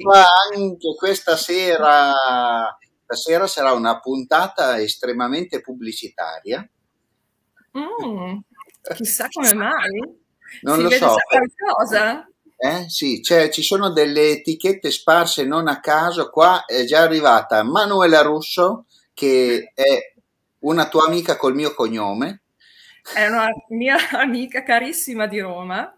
qua anche questa sera, stasera sarà una puntata estremamente pubblicitaria. Mm, chissà come mai. Non si lo so. qualcosa? Eh, sì, cioè, ci sono delle etichette sparse non a caso. Qua è già arrivata Manuela Russo, che è una tua amica col mio cognome. È una mia amica carissima di Roma,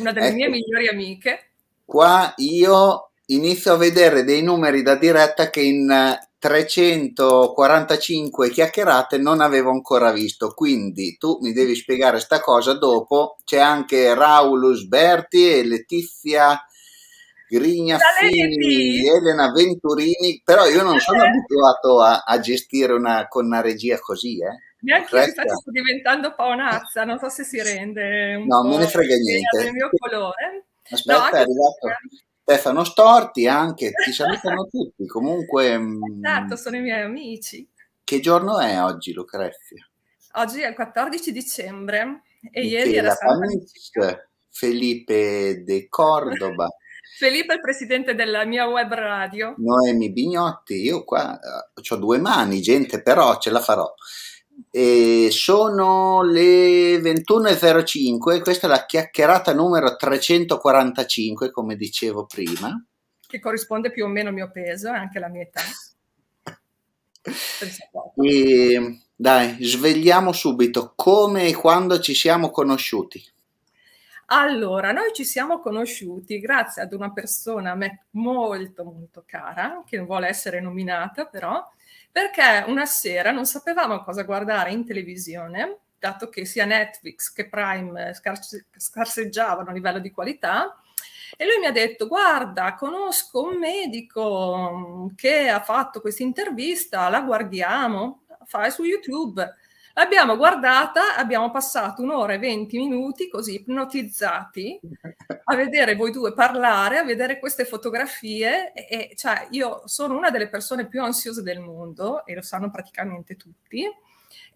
una delle ecco. mie migliori amiche. Qua io inizio a vedere dei numeri da diretta che in 345 eh, chiacchierate non avevo ancora visto. Quindi tu mi devi spiegare questa cosa dopo. C'è anche Raulus Berti e Letizia Grignaffini, Elena Venturini, però io non sono eh. abituato a, a gestire una, con una regia così, eh. Neanche io, sto diventando paonazza, non so se si rende. no, po'. non ne frega niente. Il mio colore. Aspetta, no, è arrivato. Stefano Storti anche, ti salutano tutti, comunque... Mm, esatto, sono i miei amici. Che giorno è oggi Lucrezia? Oggi è il 14 dicembre e Michela ieri era San Francisco. Felipe De Cordoba. Felipe è il presidente della mia web radio. Noemi Bignotti, io qua eh, ho due mani, gente, però ce la farò. E sono le 21.05, questa è la chiacchierata numero 345, come dicevo prima. Che corrisponde più o meno al mio peso e eh, anche alla mia età. e, dai, svegliamo subito come e quando ci siamo conosciuti. Allora, noi ci siamo conosciuti grazie ad una persona a me molto molto cara, che non vuole essere nominata però, perché una sera non sapevamo cosa guardare in televisione, dato che sia Netflix che Prime eh, scarse scarseggiavano a livello di qualità, e lui mi ha detto guarda conosco un medico mm, che ha fatto questa intervista la guardiamo fai su youtube L'abbiamo guardata, abbiamo passato un'ora e venti minuti così ipnotizzati a vedere voi due parlare, a vedere queste fotografie e, cioè io sono una delle persone più ansiose del mondo e lo sanno praticamente tutti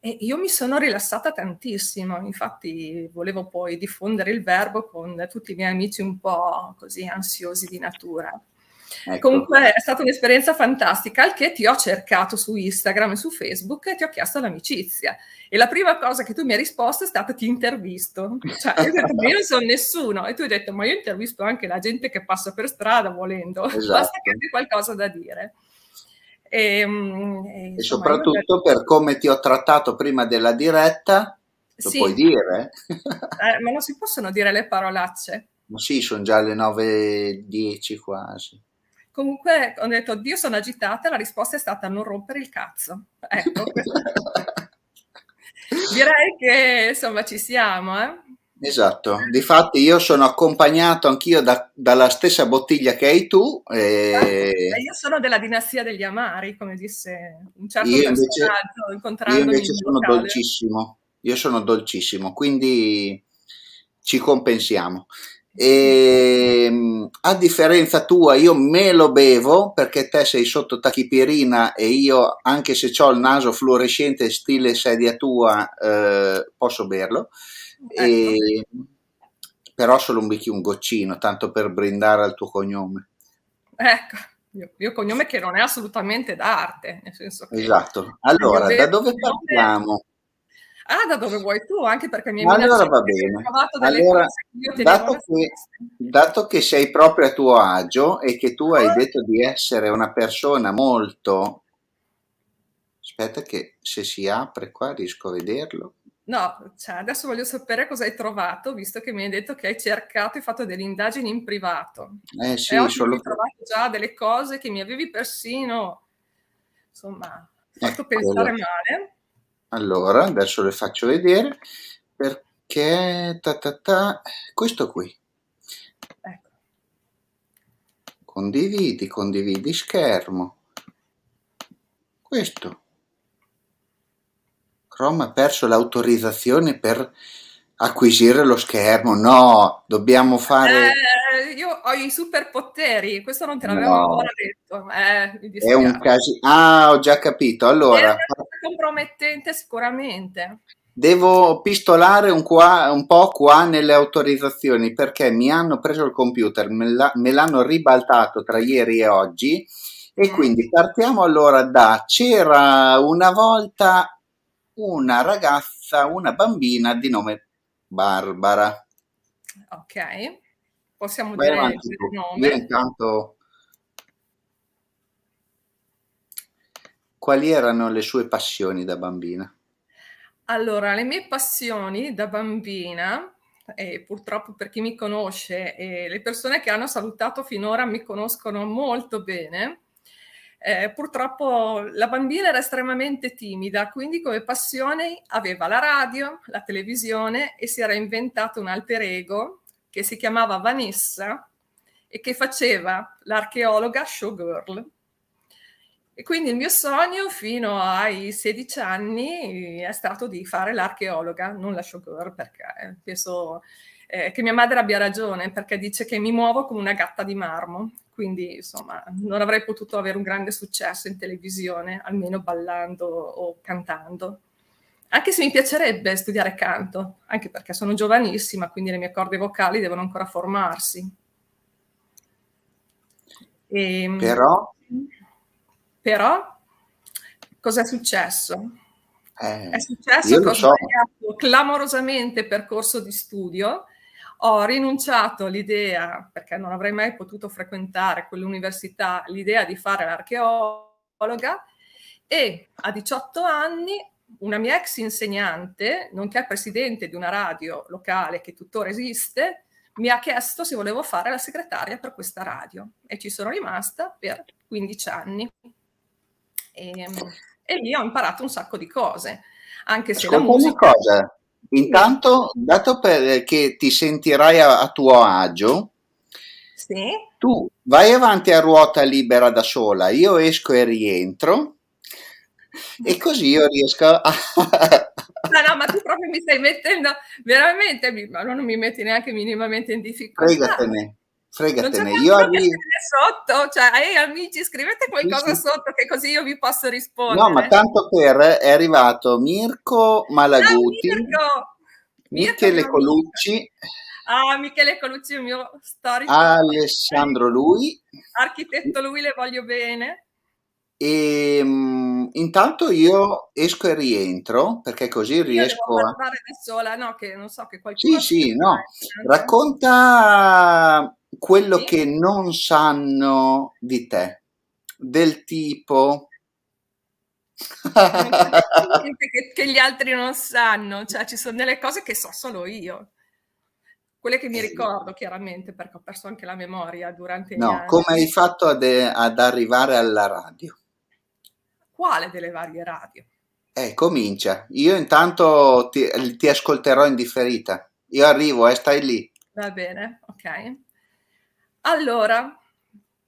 e io mi sono rilassata tantissimo, infatti volevo poi diffondere il verbo con tutti i miei amici un po' così ansiosi di natura. Ecco. Comunque è stata un'esperienza fantastica al che ti ho cercato su Instagram e su Facebook e ti ho chiesto l'amicizia. E la prima cosa che tu mi hai risposto è stata ti intervisto. Cioè, io, detto, io non sono nessuno. E tu hai detto, ma io intervisto anche la gente che passa per strada volendo. Esatto. Basta che abbia qualcosa da dire. Ehm, e, e, insomma, e soprattutto io... per come ti ho trattato prima della diretta, lo sì. puoi dire? eh, ma non si possono dire le parolacce. Ma sì, sono già le 9.10 quasi. Comunque ho detto, Dio sono agitata, la risposta è stata non rompere il cazzo. Ecco. Direi che insomma ci siamo. Eh? Esatto, difatti io sono accompagnato anch'io da, dalla stessa bottiglia che hai tu. E... Eh, io sono della dinastia degli amari, come disse un certo io invece, Io invece in sono locale. dolcissimo, io sono dolcissimo, quindi ci compensiamo. E ehm, a differenza tua, io me lo bevo perché te sei sotto tachipirina e io, anche se ho il naso fluorescente stile sedia tua, eh, posso berlo. E, ecco. ehm, però solo un bicchiere, un goccino, tanto per brindare al tuo cognome. Ecco, il mio cognome che non è assolutamente d'arte, nel senso che... Esatto. Allora, da dove partiamo? Ah, da dove vuoi tu, anche perché mi hai mandato allora va bene. Allora, dato che, dato che sei proprio a tuo agio e che tu hai ah. detto di essere una persona molto... Aspetta che se si apre qua riesco a vederlo. No, cioè adesso voglio sapere cosa hai trovato, visto che mi hai detto che hai cercato e fatto delle indagini in privato. Eh sì, e solo... ho trovato già delle cose che mi avevi persino, insomma, fatto ecco pensare male. Allora, adesso le faccio vedere perché ta ta ta, questo qui. Ecco. Condividi, condividi schermo. Questo. Chrome ha perso l'autorizzazione per acquisire lo schermo, no, dobbiamo fare... Eh, io ho i superpoteri, questo non te l'avevo no. ancora detto. Eh, è un caso... Ah, ho già capito, allora... È compromettente sicuramente. Devo pistolare un, qua, un, po' qua nelle autorizzazioni perché mi hanno preso il computer, me l'hanno ribaltato tra ieri e oggi e mm. quindi partiamo allora da c'era una volta una ragazza, una bambina di nome Barbara. Ok, possiamo Vai dire avanti, il nome. Io intanto... Quali erano le sue passioni da bambina? Allora, le mie passioni da bambina, e purtroppo per chi mi conosce, e le persone che hanno salutato finora mi conoscono molto bene, eh, purtroppo la bambina era estremamente timida, quindi come passione aveva la radio, la televisione e si era inventato un alter ego che si chiamava Vanessa e che faceva l'archeologa showgirl. E quindi il mio sogno fino ai 16 anni è stato di fare l'archeologa, non la showgirl, perché eh, penso eh, che mia madre abbia ragione, perché dice che mi muovo come una gatta di marmo quindi insomma non avrei potuto avere un grande successo in televisione, almeno ballando o cantando. Anche se mi piacerebbe studiare canto, anche perché sono giovanissima, quindi le mie corde vocali devono ancora formarsi. E, ehm, però? Però? è successo? Eh, è successo che ho sbagliato clamorosamente percorso di studio, ho rinunciato all'idea, perché non avrei mai potuto frequentare quell'università, l'idea di fare l'archeologa e a 18 anni una mia ex insegnante, nonché presidente di una radio locale che tuttora esiste, mi ha chiesto se volevo fare la segretaria per questa radio e ci sono rimasta per 15 anni. E, ehm, e lì ho imparato un sacco di cose, anche se Ascolta la musica... cosa. Intanto, dato eh, che ti sentirai a, a tuo agio, sì. tu vai avanti a ruota libera da sola, io esco e rientro e così io riesco a... No, no, ma tu proprio mi stai mettendo veramente, ma non mi metti neanche minimamente in difficoltà. Pregatene fregatene. Io arri- sotto, cioè, hey, amici, scrivete qualcosa sì, sì. sotto che così io vi posso rispondere. No, ma tanto per è arrivato Mirko Malaguti, Ciao, ah, Mirko. Michele Mirko Colucci. Ah, Michele Colucci, il mio storico. Alessandro lui. Architetto lui, le voglio bene. E um, intanto io esco e rientro perché così io riesco a parlare da sola, no? Che non so che qualcuno. Sì, sì, no. Racconta quello sì. che non sanno di te, del tipo... che, che gli altri non sanno, cioè ci sono delle cose che so solo io quelle che mi ricordo chiaramente perché ho perso anche la memoria durante no, anni. come hai fatto ad, eh, ad, arrivare alla radio? quale delle varie radio? eh, comincia io intanto ti, ti ascolterò in differita io arrivo e eh, stai lì va bene, ok allora,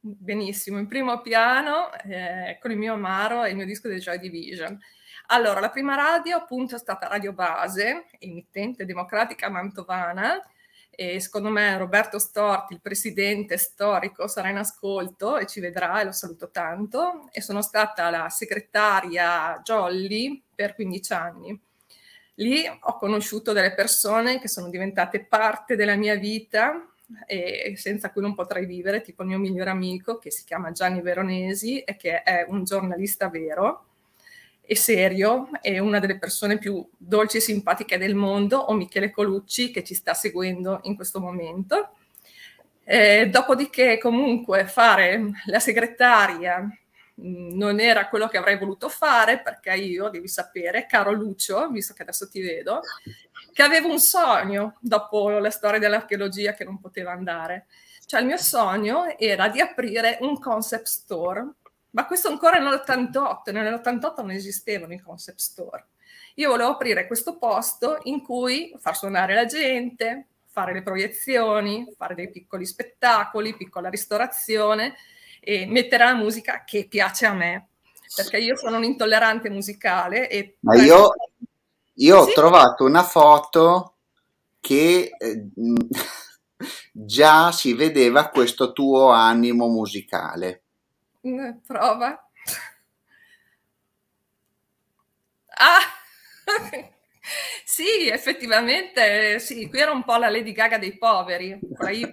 benissimo, in primo piano eh, con il mio amaro e il mio disco di Joy Division. Allora, la prima radio appunto è stata Radio Base, emittente democratica mantovana, e secondo me Roberto Storti, il presidente storico, sarà in ascolto e ci vedrà e lo saluto tanto. E sono stata la segretaria Jolly per 15 anni. Lì ho conosciuto delle persone che sono diventate parte della mia vita, e senza cui non potrei vivere, tipo il mio migliore amico che si chiama Gianni Veronesi e che è un giornalista vero e serio e una delle persone più dolci e simpatiche del mondo, o Michele Colucci che ci sta seguendo in questo momento. Eh, dopodiché comunque fare la segretaria mm, non era quello che avrei voluto fare perché io, devi sapere, caro Lucio, visto che adesso ti vedo, che avevo un sogno dopo la storia dell'archeologia che non poteva andare. Cioè il mio sogno era di aprire un concept store, ma questo ancora nell'88, nell'88 non esistevano i concept store. Io volevo aprire questo posto in cui far suonare la gente, fare le proiezioni, fare dei piccoli spettacoli, piccola ristorazione e mettere la musica che piace a me, perché io sono un intollerante musicale. E Ma io io eh sì. ho trovato una foto che eh, già si vedeva questo tuo animo musicale. Mm, prova. Ah! sì, effettivamente, sì, qui era un po' la Lady Gaga dei poveri, con la Y.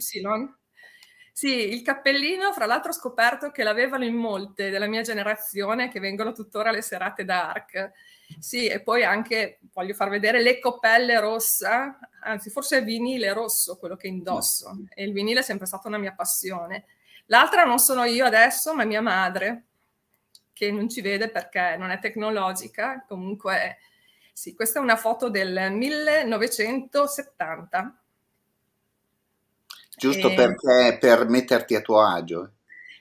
Sì, il cappellino, fra l'altro ho scoperto che l'avevano in molte della mia generazione che vengono tuttora alle serate dark. Sì, e poi anche voglio far vedere le coppelle rossa, anzi forse è vinile rosso quello che indosso mm. e il vinile è sempre stata una mia passione. L'altra non sono io adesso, ma mia madre, che non ci vede perché non è tecnologica. Comunque, sì, questa è una foto del 1970 Giusto e... Eh. perché per metterti a tuo agio.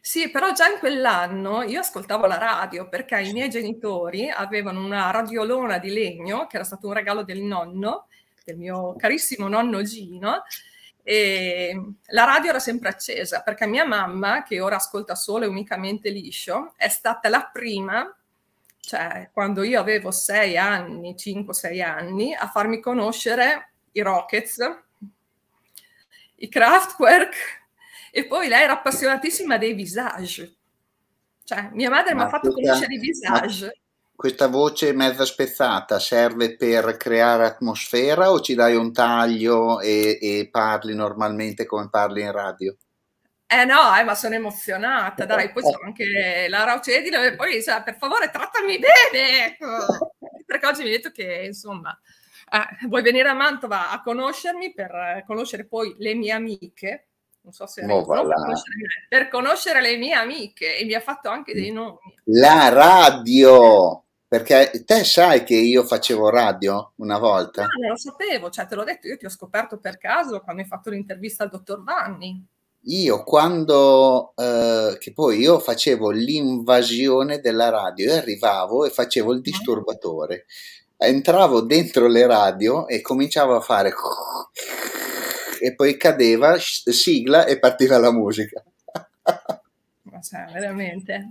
Sì, però già in quell'anno io ascoltavo la radio perché i miei genitori avevano una radiolona di legno che era stato un regalo del nonno, del mio carissimo nonno Gino, e la radio era sempre accesa perché mia mamma, che ora ascolta solo e unicamente liscio, è stata la prima, cioè quando io avevo sei anni, 5-6 anni, a farmi conoscere i Rockets i Kraftwerk e poi lei era appassionatissima dei visage. Cioè, mia madre mi ha fatto questa, conoscere i visage. Questa voce mezza spezzata serve per creare atmosfera o ci dai un taglio e, e parli normalmente come parli in radio? Eh no, eh, ma sono emozionata, dai, poi c'è eh. anche Lara Ucedino e poi cioè, per favore trattami bene, ecco. perché oggi mi ha detto che insomma eh, vuoi venire a Mantova a conoscermi per eh, conoscere poi le mie amiche? Non so se oh, voilà. conoscere, per conoscere le mie amiche e mi ha fatto anche dei nomi. La radio! Perché te sai che io facevo radio una volta? Ah, no, lo sapevo, cioè te l'ho detto, io ti ho scoperto per caso quando hai fatto l'intervista al dottor Vanni. Io quando, eh, che poi io facevo l'invasione della radio, io arrivavo e facevo il disturbatore entravo dentro le radio e cominciavo a fare e poi cadeva sigla e partiva la musica. Cioè, veramente,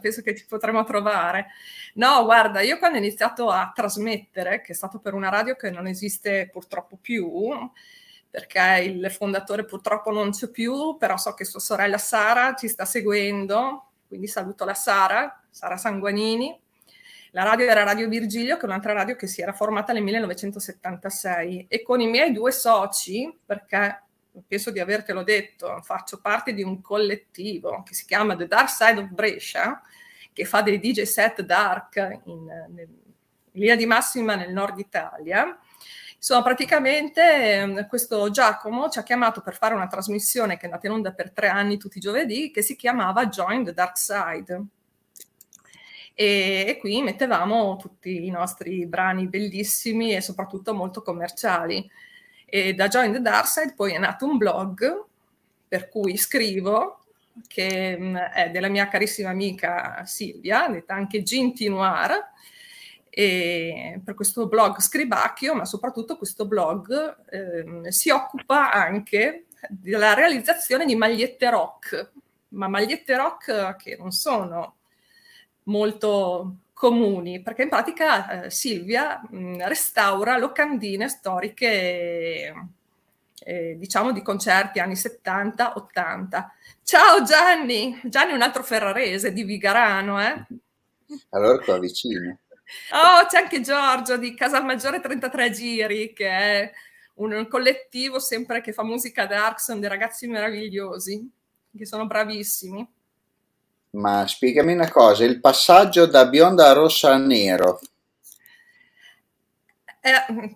penso che ti potremmo trovare. No, guarda, io quando ho iniziato a trasmettere, che è stato per una radio che non esiste purtroppo più, perché il fondatore purtroppo non c'è più, però so che sua sorella Sara ci sta seguendo, quindi saluto la Sara, Sara Sanguanini, la radio era Radio Virgilio, che è un'altra radio che si era formata nel 1976 e con i miei due soci, perché penso di avertelo detto, faccio parte di un collettivo che si chiama The Dark Side of Brescia, che fa dei DJ set dark in, nel, in linea di massima nel nord Italia. Insomma, praticamente ehm, questo Giacomo ci ha chiamato per fare una trasmissione che è andata in onda per tre anni tutti i giovedì, che si chiamava Join the Dark Side e, e qui mettevamo tutti i nostri brani bellissimi e soprattutto molto commerciali. E da Join the Dark Side poi è nato un blog per cui scrivo che mm, è della mia carissima amica Silvia, detta anche Ginti Noir, e per questo blog scribacchio, ma soprattutto questo blog eh, si occupa anche della realizzazione di magliette rock, ma magliette rock eh, che non sono molto comuni, perché in pratica eh, Silvia mh, mm, restaura locandine storiche, eh, eh, diciamo, di concerti anni 70-80. Ciao Gianni! Gianni è un altro ferrarese di Vigarano, eh? Allora qua vicino. Oh, c'è anche Giorgio di Casalmaggiore 33 Giri, che è un collettivo sempre che fa musica dark, sono dei ragazzi meravigliosi, che sono bravissimi. Ma spiegami una cosa, il passaggio da bionda a rossa a nero. Eh, ecco.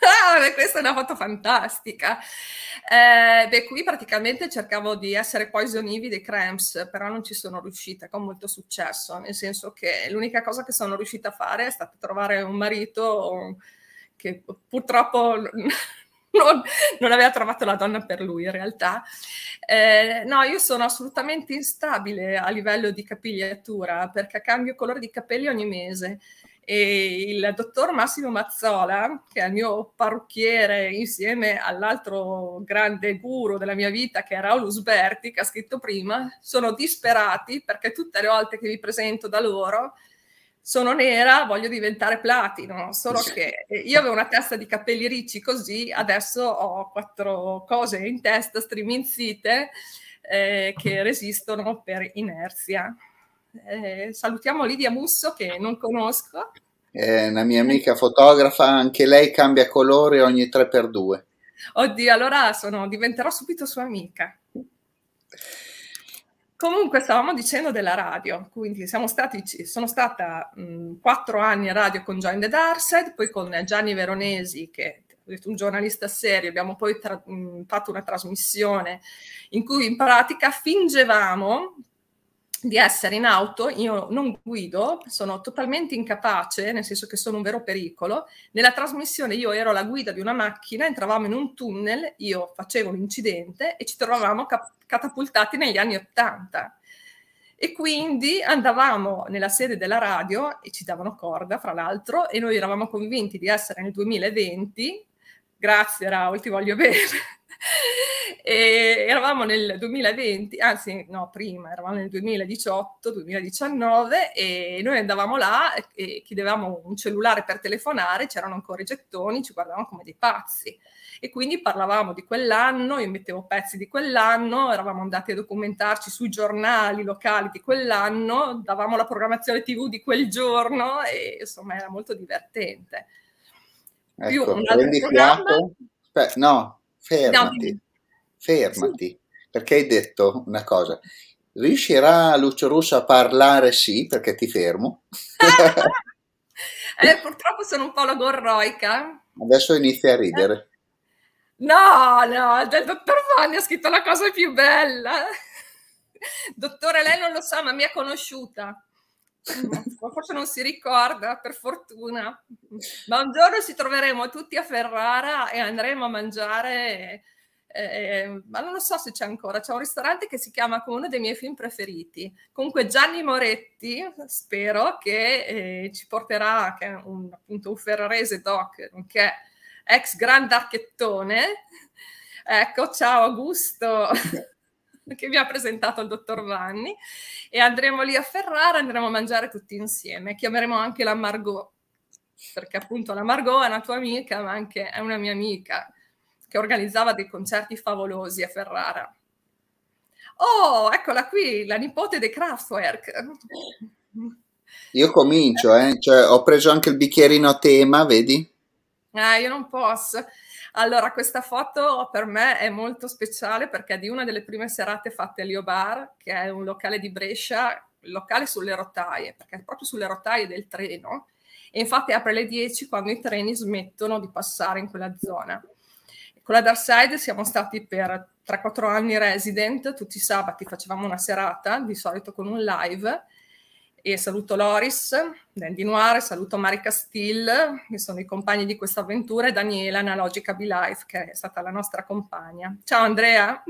ah, questa è una foto fantastica. Eh, beh, qui praticamente cercavo di essere Poison Ivy dei Cramps, però non ci sono riuscita con molto successo, nel senso che l'unica cosa che sono riuscita a fare è stata trovare un marito che purtroppo non, non, aveva trovato la donna per lui in realtà. Eh, no, io sono assolutamente instabile a livello di capigliatura perché cambio colore di capelli ogni mese. E il dottor Massimo Mazzola, che è il mio parrucchiere insieme all'altro grande guru della mia vita che è Raul Usberti, che ha scritto prima, sono disperati perché tutte le volte che vi presento da loro sono nera, voglio diventare platino, solo che eh, io avevo una testa di capelli ricci così, adesso ho quattro cose in testa striminzite eh, che resistono per inerzia. Eh, salutiamo Lidia Musso che non conosco. È una mia amica fotografa, anche lei cambia colore ogni 3x2. Oddio, allora sono, diventerò subito sua amica. Comunque stavamo dicendo della radio, quindi stati, sono stata quattro anni a radio con Join the Darkseid, poi con Gianni Veronesi che è un giornalista serio, abbiamo poi mh, fatto una trasmissione in cui in pratica fingevamo di essere in auto, io non guido, sono totalmente incapace, nel senso che sono un vero pericolo. Nella trasmissione io ero la guida di una macchina, entravamo in un tunnel, io facevo un incidente e ci trovavamo cap- catapultati negli anni Ottanta. E quindi andavamo nella sede della radio e ci davano corda, fra l'altro, e noi eravamo convinti di essere nel 2020. Grazie Raul, ti voglio bene. e eravamo nel 2020, anzi no, prima, eravamo nel 2018-2019 e noi andavamo là e chiedevamo un cellulare per telefonare, c'erano ancora i gettoni, ci guardavamo come dei pazzi. E quindi parlavamo di quell'anno, io mettevo pezzi di quell'anno, eravamo andati a documentarci sui giornali locali di quell'anno, davamo la programmazione TV di quel giorno e insomma era molto divertente. Ecco, Più un altro programma... Aspetta, no, fermati, no. fermati, sì. perché hai detto una cosa. Riuscirà Lucio Russo a parlare? Sì, perché ti fermo. eh, purtroppo sono un po' la logorroica. Adesso inizia a ridere. No, no, del dottor Vanni ha scritto la cosa più bella. Dottore, lei non lo sa, ma mi ha conosciuta forse non si ricorda, per fortuna. Ma un giorno ci troveremo tutti a Ferrara e andremo a mangiare. Eh, eh, ma non lo so se c'è ancora, c'è un ristorante che si chiama come uno dei miei film preferiti. Comunque Gianni Moretti, spero che eh, ci porterà, che è un, appunto un ferrarese doc, nonché ex grande archettone. Ecco, ciao Augusto. che mi ha presentato il dottor Vanni e andremo lì a Ferrara, andremo a mangiare tutti insieme. Chiameremo anche la Margot, perché appunto la Margot è una tua amica, ma anche è una mia amica che organizzava dei concerti favolosi a Ferrara. Oh, eccola qui, la nipote dei Kraftwerk. Io comincio, eh? cioè, ho preso anche il bicchierino a tema, vedi? Eh, io non posso. Allora, questa foto per me è molto speciale perché è di una delle prime serate fatte a Lio Bar, che è un locale di Brescia, locale sulle rotaie, perché è proprio sulle rotaie del treno. E infatti apre le 10 quando i treni smettono di passare in quella zona. Con la Dark Side siamo stati per 3-4 anni resident, tutti i sabati facevamo una serata, di solito con un live, e saluto Loris, Dandy Noir, saluto Mari Castille, che sono i compagni di questa avventura, e Daniela, Analogica Be-Life, che è stata la nostra compagna. Ciao Andrea!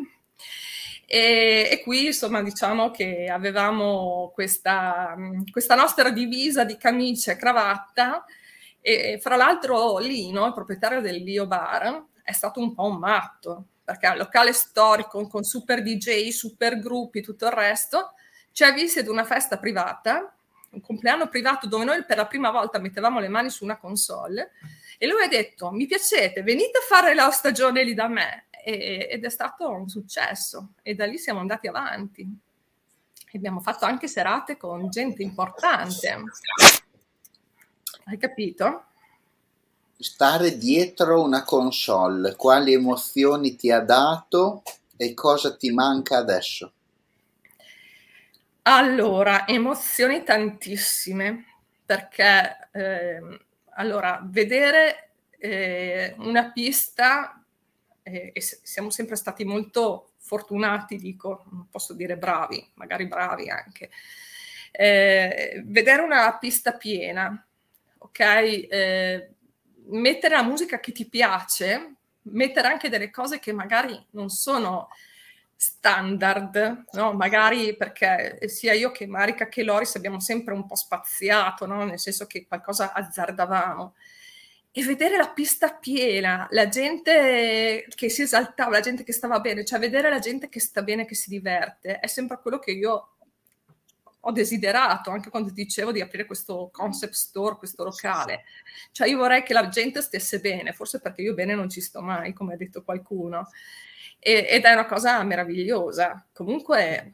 E, e, qui insomma diciamo che avevamo questa, questa nostra divisa di camicia e cravatta e fra l'altro Lino, il proprietario del Lio Bar, è stato un po' un matto perché è un locale storico con super DJ, super gruppi, tutto il resto, ci cioè, ha visto ad una festa privata, un compleanno privato dove noi per la prima volta mettevamo le mani su una console e lui ha detto mi piacete, venite a fare la stagione lì da me e, ed è stato un successo e da lì siamo andati avanti. E abbiamo fatto anche serate con gente importante. Hai capito? Stare dietro una console, quali emozioni ti ha dato e cosa ti manca adesso? Allora, emozioni tantissime, perché eh, allora, vedere eh, una pista, eh, e siamo sempre stati molto fortunati, dico, non posso dire bravi, magari bravi anche, eh, vedere una pista piena, ok? Eh, mettere la musica che ti piace, mettere anche delle cose che magari non sono standard, no? magari perché sia io che Marica che Loris abbiamo sempre un po' spaziato, no? nel senso che qualcosa azzardavamo. E vedere la pista piena, la gente che si esaltava, la gente che stava bene, cioè vedere la gente che sta bene, che si diverte, è sempre quello che io ho desiderato anche quando dicevo di aprire questo concept store, questo locale. Cioè io vorrei che la gente stesse bene, forse perché io bene non ci sto mai, come ha detto qualcuno e, ed è una cosa meravigliosa. Comunque,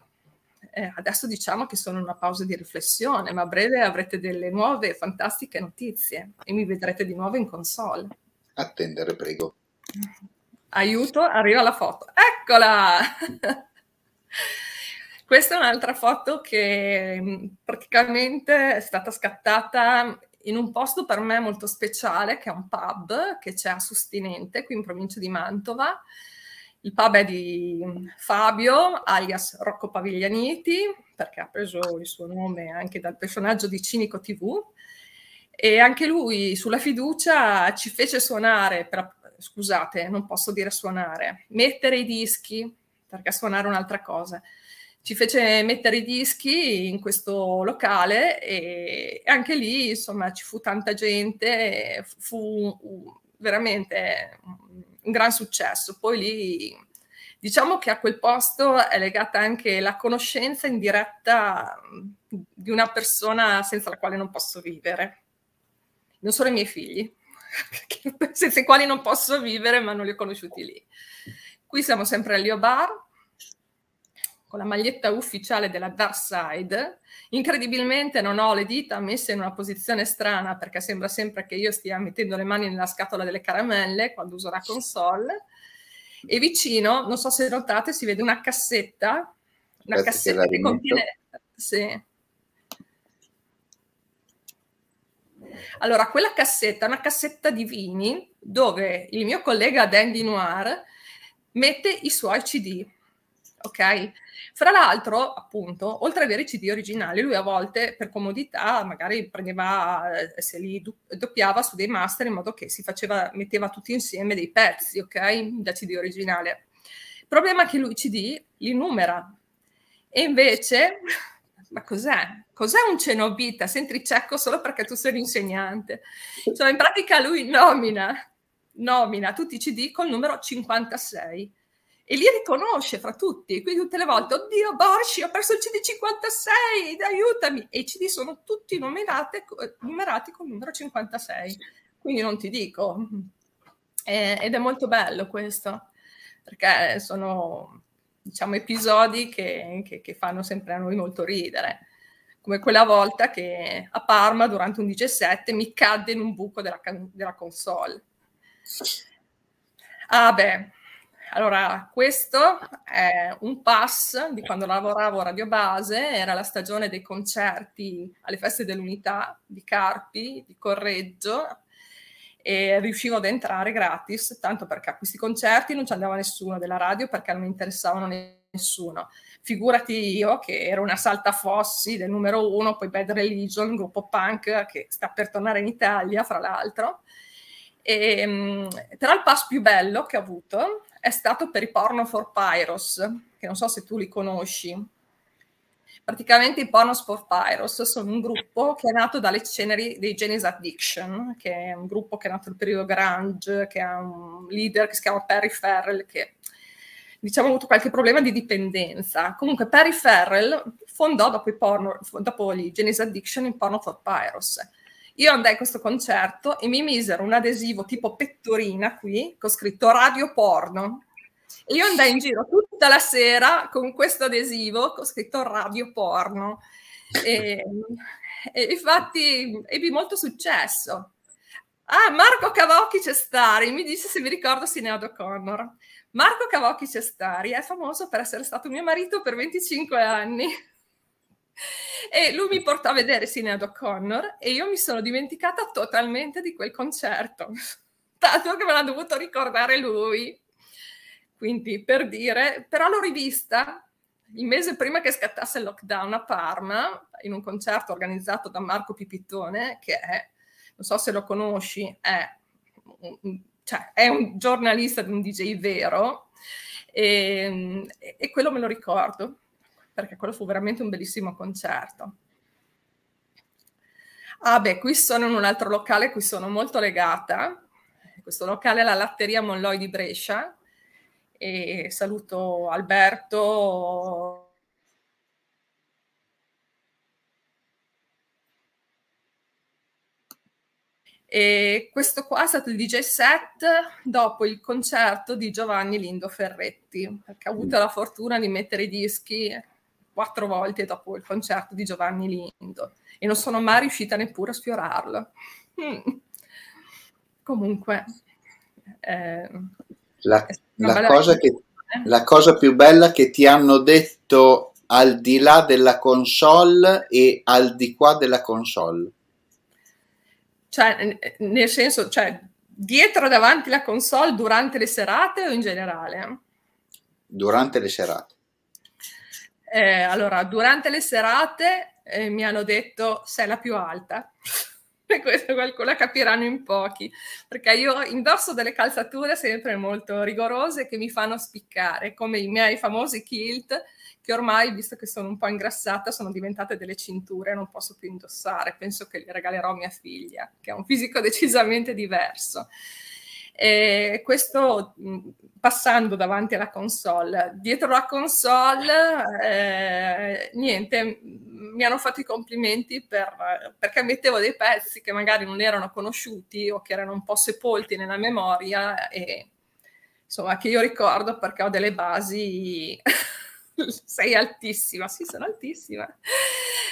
eh, adesso diciamo che sono una pausa di riflessione, ma a breve avrete delle nuove fantastiche notizie e mi vedrete di nuovo in console. Attendere, prego. Aiuto, arriva la foto. Eccola! Questa è un'altra foto che mm, praticamente è stata scattata in un posto per me molto speciale, che è un pub che c'è a Sustinente, qui in provincia di Mantova, il pub è di mm, Fabio, alias Rocco Paviglianiti, perché ha preso il suo nome anche dal personaggio di Cinico TV, e anche lui sulla fiducia ci fece suonare, per, scusate, non posso dire suonare, mettere i dischi, perché suonare è un'altra cosa. Ci fece mettere i dischi in questo locale e anche lì, insomma, ci fu tanta gente, fu veramente mm, un gran successo. Poi lì diciamo che a quel posto è legata anche la conoscenza indiretta di una persona senza la quale non posso vivere. Non solo i miei figli, senza i quali non posso vivere, ma non li ho conosciuti lì. Qui siamo sempre al Lio Bar, con la maglietta ufficiale della Dark Side. Incredibilmente non ho le dita messe in una posizione strana perché sembra sempre che io stia mettendo le mani nella scatola delle caramelle quando uso la console. E vicino, non so se notate, si vede una cassetta, una Aspetta cassetta che, che contiene... Sì. Allora, quella cassetta è una cassetta di vini dove il mio collega Dandy Noir mette i suoi CD ok? Fra l'altro, appunto, oltre ad avere i CD originali, lui a volte per comodità magari prendeva, eh, se li doppiava su dei master in modo che si faceva, metteva tutti insieme dei pezzi, ok? Da CD originale. Il problema è che lui i CD li numera e invece, ma cos'è? Cos'è un cenobita? Senti cecco solo perché tu sei l'insegnante. Cioè, in pratica lui nomina, nomina tutti i CD col numero 56 e li riconosce fra tutti. Quindi tutte le volte, oddio Borsi, ho perso il CD56, aiutami! E i CD sono tutti numerate, numerati con il numero 56. Quindi non ti dico. Eh, ed è molto bello questo, perché sono diciamo, episodi che, che, che fanno sempre a noi molto ridere come quella volta che a Parma durante un 17, mi cadde in un buco della, della console. Ah beh, allora, questo è un pass di quando lavoravo a Radio Base, era la stagione dei concerti alle feste dell'unità di Carpi, di Correggio, e riuscivo ad entrare gratis, tanto perché a questi concerti non ci andava nessuno della radio perché non interessavano nessuno. Figurati io che ero una saltafossi del numero uno, poi Bad Religion, un gruppo punk che sta per tornare in Italia, fra l'altro. E, ehm, però il pass più bello che ho avuto è stato per i porno for pyros, che non so se tu li conosci. Praticamente i Pornos for pyros sono un gruppo che è nato dalle ceneri dei Genesis Addiction, che è un gruppo che è nato nel periodo grunge, che ha un leader che si chiama Perry Farrell, che diciamo, ha avuto qualche problema di dipendenza. Comunque Perry Farrell fondò dopo, i porno, dopo gli Genesis Addiction il Porno for Pyros io andai a questo concerto e mi misero un adesivo tipo pettorina qui, con scritto radio porno. E io andai in giro tutta la sera con questo adesivo, con scritto radio porno. E, e infatti ebbi molto successo. Ah, Marco Cavocchi Cestari, mi disse se mi ricordo Sineado Connor. Marco Cavocchi Cestari è famoso per essere stato mio marito per 25 anni e lui mi portò a vedere Sinead O'Connor e io mi sono dimenticata totalmente di quel concerto, tanto che me l'ha dovuto ricordare lui. Quindi per dire, però l'ho rivista il mese prima che scattasse il lockdown a Parma, in un concerto organizzato da Marco Pipittone, che è, non so se lo conosci, è un, cioè, è un giornalista di un DJ vero, ehm, e, e quello me lo ricordo perché quello fu veramente un bellissimo concerto. Ah beh, qui sono in un altro locale, cui sono molto legata, questo locale è la Latteria Monloi di Brescia, e saluto Alberto, E questo qua è stato il DJ set dopo il concerto di Giovanni Lindo Ferretti, perché ho avuto mm. la fortuna di mettere i dischi quattro volte dopo il concerto di Giovanni Lindo e non sono mai riuscita neppure a sfiorarlo. Mm. Comunque, eh, la, la, cosa che, eh. la, cosa più bella che ti hanno detto al di là della console e al di qua della console. Cioè, nel senso, cioè, dietro, davanti la console, durante le serate o in generale? Durante le serate. Eh, allora, durante le serate eh, mi hanno detto sei la più alta. e questo qualcuno la capiranno in pochi, perché io indosso delle calzature sempre molto rigorose che mi fanno spiccare, come i miei famosi kilt, che ormai, visto che sono un po' ingrassata, sono diventate delle cinture, non posso più indossare, penso che le regalerò a mia figlia, che ha un fisico decisamente diverso. E questo mm, passando davanti alla console. Dietro la console, eh, niente, mi hanno fatto i complimenti per, perché mettevo dei pezzi che magari non erano conosciuti o che erano un po' sepolti nella memoria e insomma che io ricordo perché ho delle basi sei altissima, sì sono altissima.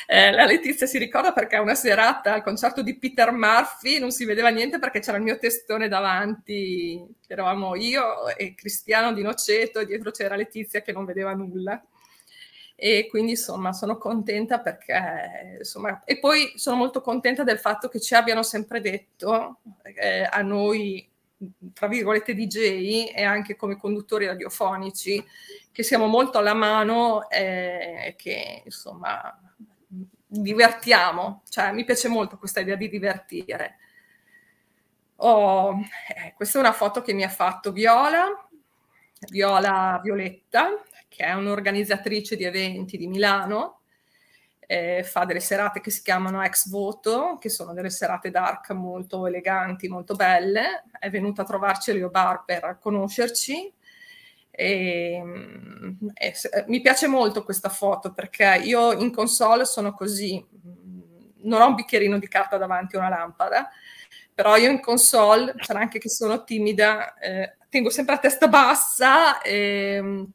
Eh, la Letizia si ricorda perché una serata al concerto di Peter Murphy non si vedeva niente perché c'era il mio testone davanti, eravamo io e Cristiano di Noceto e dietro c'era Letizia che non vedeva nulla. E quindi insomma sono contenta perché insomma e poi sono molto contenta del fatto che ci abbiano sempre detto eh, a noi tra virgolette DJ e anche come conduttori radiofonici, che siamo molto alla mano eh, e che insomma divertiamo, cioè mi piace molto questa idea di divertire. Oh, eh, questa è una foto che mi ha fatto Viola, Viola Violetta, che è un'organizzatrice di eventi di Milano eh, fa delle serate che si chiamano Ex Voto, che sono delle serate dark molto eleganti, molto belle. È venuta a trovarci a Rio Bar per conoscerci. Ehm, e, e, eh, mi piace molto questa foto perché io in console sono così, mm, non ho un bicchierino di carta davanti a una lampada, però io in console, sarà anche che sono timida, eh, tengo sempre a testa bassa. E, ehm,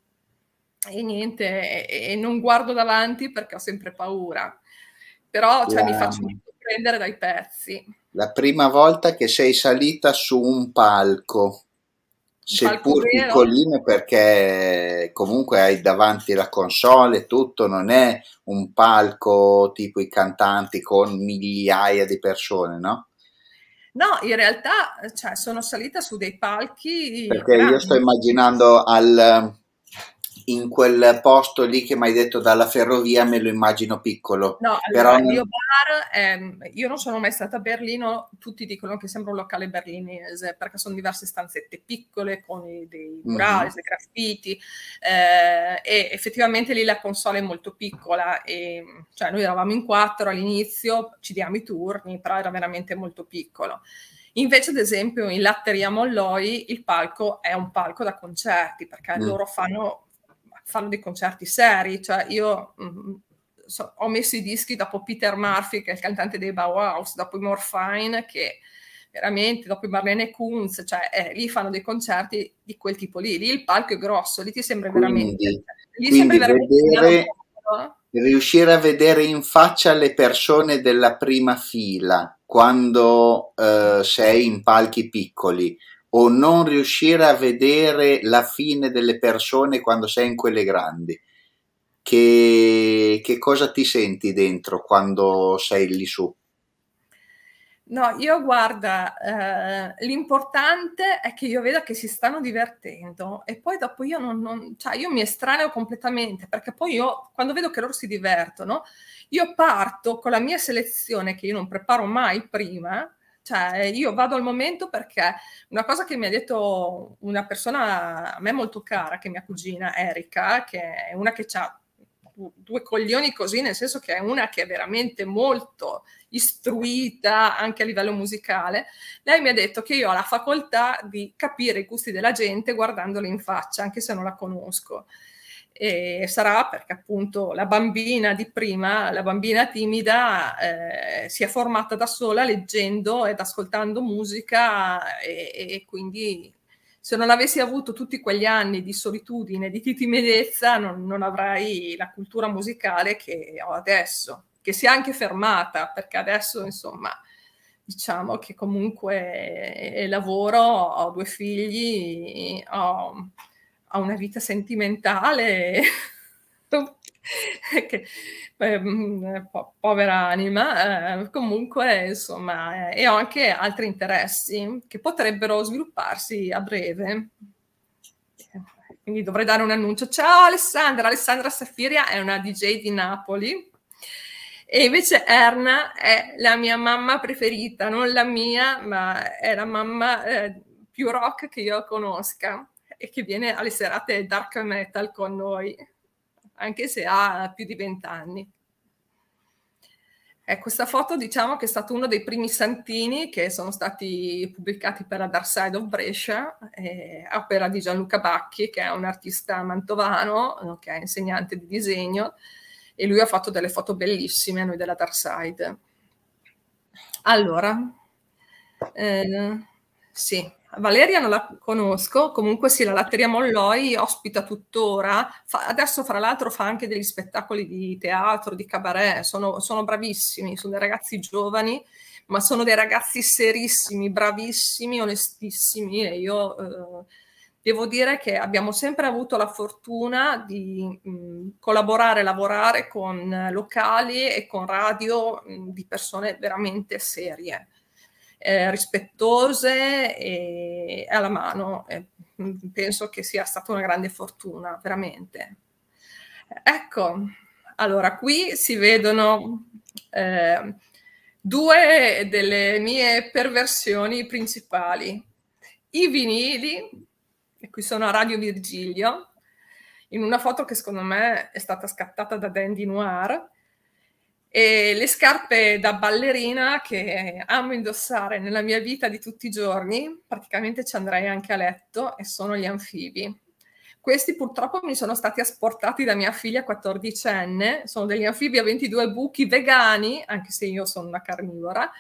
e niente, e, e, non guardo davanti perché ho sempre paura. Però cioè, la... mi faccio prendere dai pezzi. La prima volta che sei salita su un palco, seppur piccolino perché comunque hai davanti la console e tutto non è un palco tipo i cantanti con migliaia di persone no? No, in realtà cioè, sono salita su dei palchi. Perché grandi. io sto immaginando al, in quel posto lì che mi hai detto dalla ferrovia me lo immagino piccolo. No, allora, Però... il mio bar, ehm, io non sono mai stata a Berlino, tutti dicono che sembra un locale berlinese perché sono diverse stanzette piccole con dei mhm. murali, mm. dei graffiti eh, e effettivamente lì la console è molto piccola e cioè noi eravamo in quattro all'inizio, ci diamo i turni, però era veramente molto piccolo. Invece, ad esempio, in Latteria Molloi il palco è un palco da concerti perché mm. loro fanno fanno dei concerti seri, cioè io mm, mm, so, ho messo i dischi dopo Peter Murphy, che è il cantante dei Bauhaus, dopo i Morfine, che veramente dopo i Marlene Kunz, cioè eh, lì fanno dei concerti di quel tipo lì, lì il palco è grosso, lì ti sembra quindi, veramente... Cioè, lì sembra veramente vedere, eh? riuscire a vedere in faccia le persone della prima fila quando eh, sei in palchi piccoli, o non riuscire a vedere la fine delle persone quando sei in quelle grandi. Che, che cosa ti senti dentro quando sei lì su? No, io guarda, eh, l'importante è che io veda che si stanno divertendo e poi dopo io non, non, cioè io mi estraneo completamente perché poi io quando vedo che loro si divertono, io parto con la mia selezione che io non preparo mai prima, cioè, io vado al momento perché una cosa che mi ha detto una persona a me molto cara, che è mia cugina Erika, che è una che ha due coglioni così, nel senso che è una che è veramente molto istruita anche a livello musicale, lei mi ha detto che io ho la facoltà di capire i gusti della gente guardandoli in faccia, anche se non la conosco e sarà perché appunto la bambina di prima, la bambina timida, eh, si è formata da sola leggendo ed ascoltando musica e, e, quindi se non avessi avuto tutti quegli anni di solitudine, di timidezza, non, non avrei la cultura musicale che ho adesso, che si è anche fermata perché adesso insomma diciamo che comunque eh, lavoro, ho due figli, ho ha una vita sentimentale. che, eh, po- povera anima, eh, comunque insomma, eh, e ho anche altri interessi che potrebbero svilupparsi a breve. Quindi dovrei dare un annuncio. Ciao Alessandra, Alessandra Safiria è una DJ di Napoli e invece Erna è la mia mamma preferita, non la mia, ma è la mamma eh, più rock che io conosca e che viene alle serate dark metal con noi, anche se ha più di vent'anni. Eh, questa foto diciamo che è stato uno dei primi santini che sono stati pubblicati per la Dark Side of Brescia, eh, opera di Gianluca Bacchi, che è un artista mantovano, che è insegnante di disegno, e lui ha fatto delle foto bellissime a noi della Dark Side. Allora, eh, sì, Valeria non la conosco, comunque sì, la Latteria Molloi ospita tuttora, fa, adesso fra l'altro fa anche degli spettacoli di teatro, di cabaret, sono, sono, bravissimi, sono dei ragazzi giovani, ma sono dei ragazzi serissimi, bravissimi, onestissimi e io eh, devo dire che abbiamo sempre avuto la fortuna di mh, mm, collaborare, lavorare con locali e con radio mh, mm, di persone veramente serie eh, rispettose e alla mano. E penso che sia stata una grande fortuna, veramente. Ecco, allora qui si vedono eh, due delle mie perversioni principali. I vinili, e qui sono a Radio Virgilio, in una foto che secondo me è stata scattata da Dandy Noir, e le scarpe da ballerina che amo indossare nella mia vita di tutti i giorni, praticamente ci andrei anche a letto, e sono gli anfibi. Questi purtroppo mi sono stati asportati da mia figlia 14enne, sono degli anfibi a 22 buchi vegani, anche se io sono una carnivora,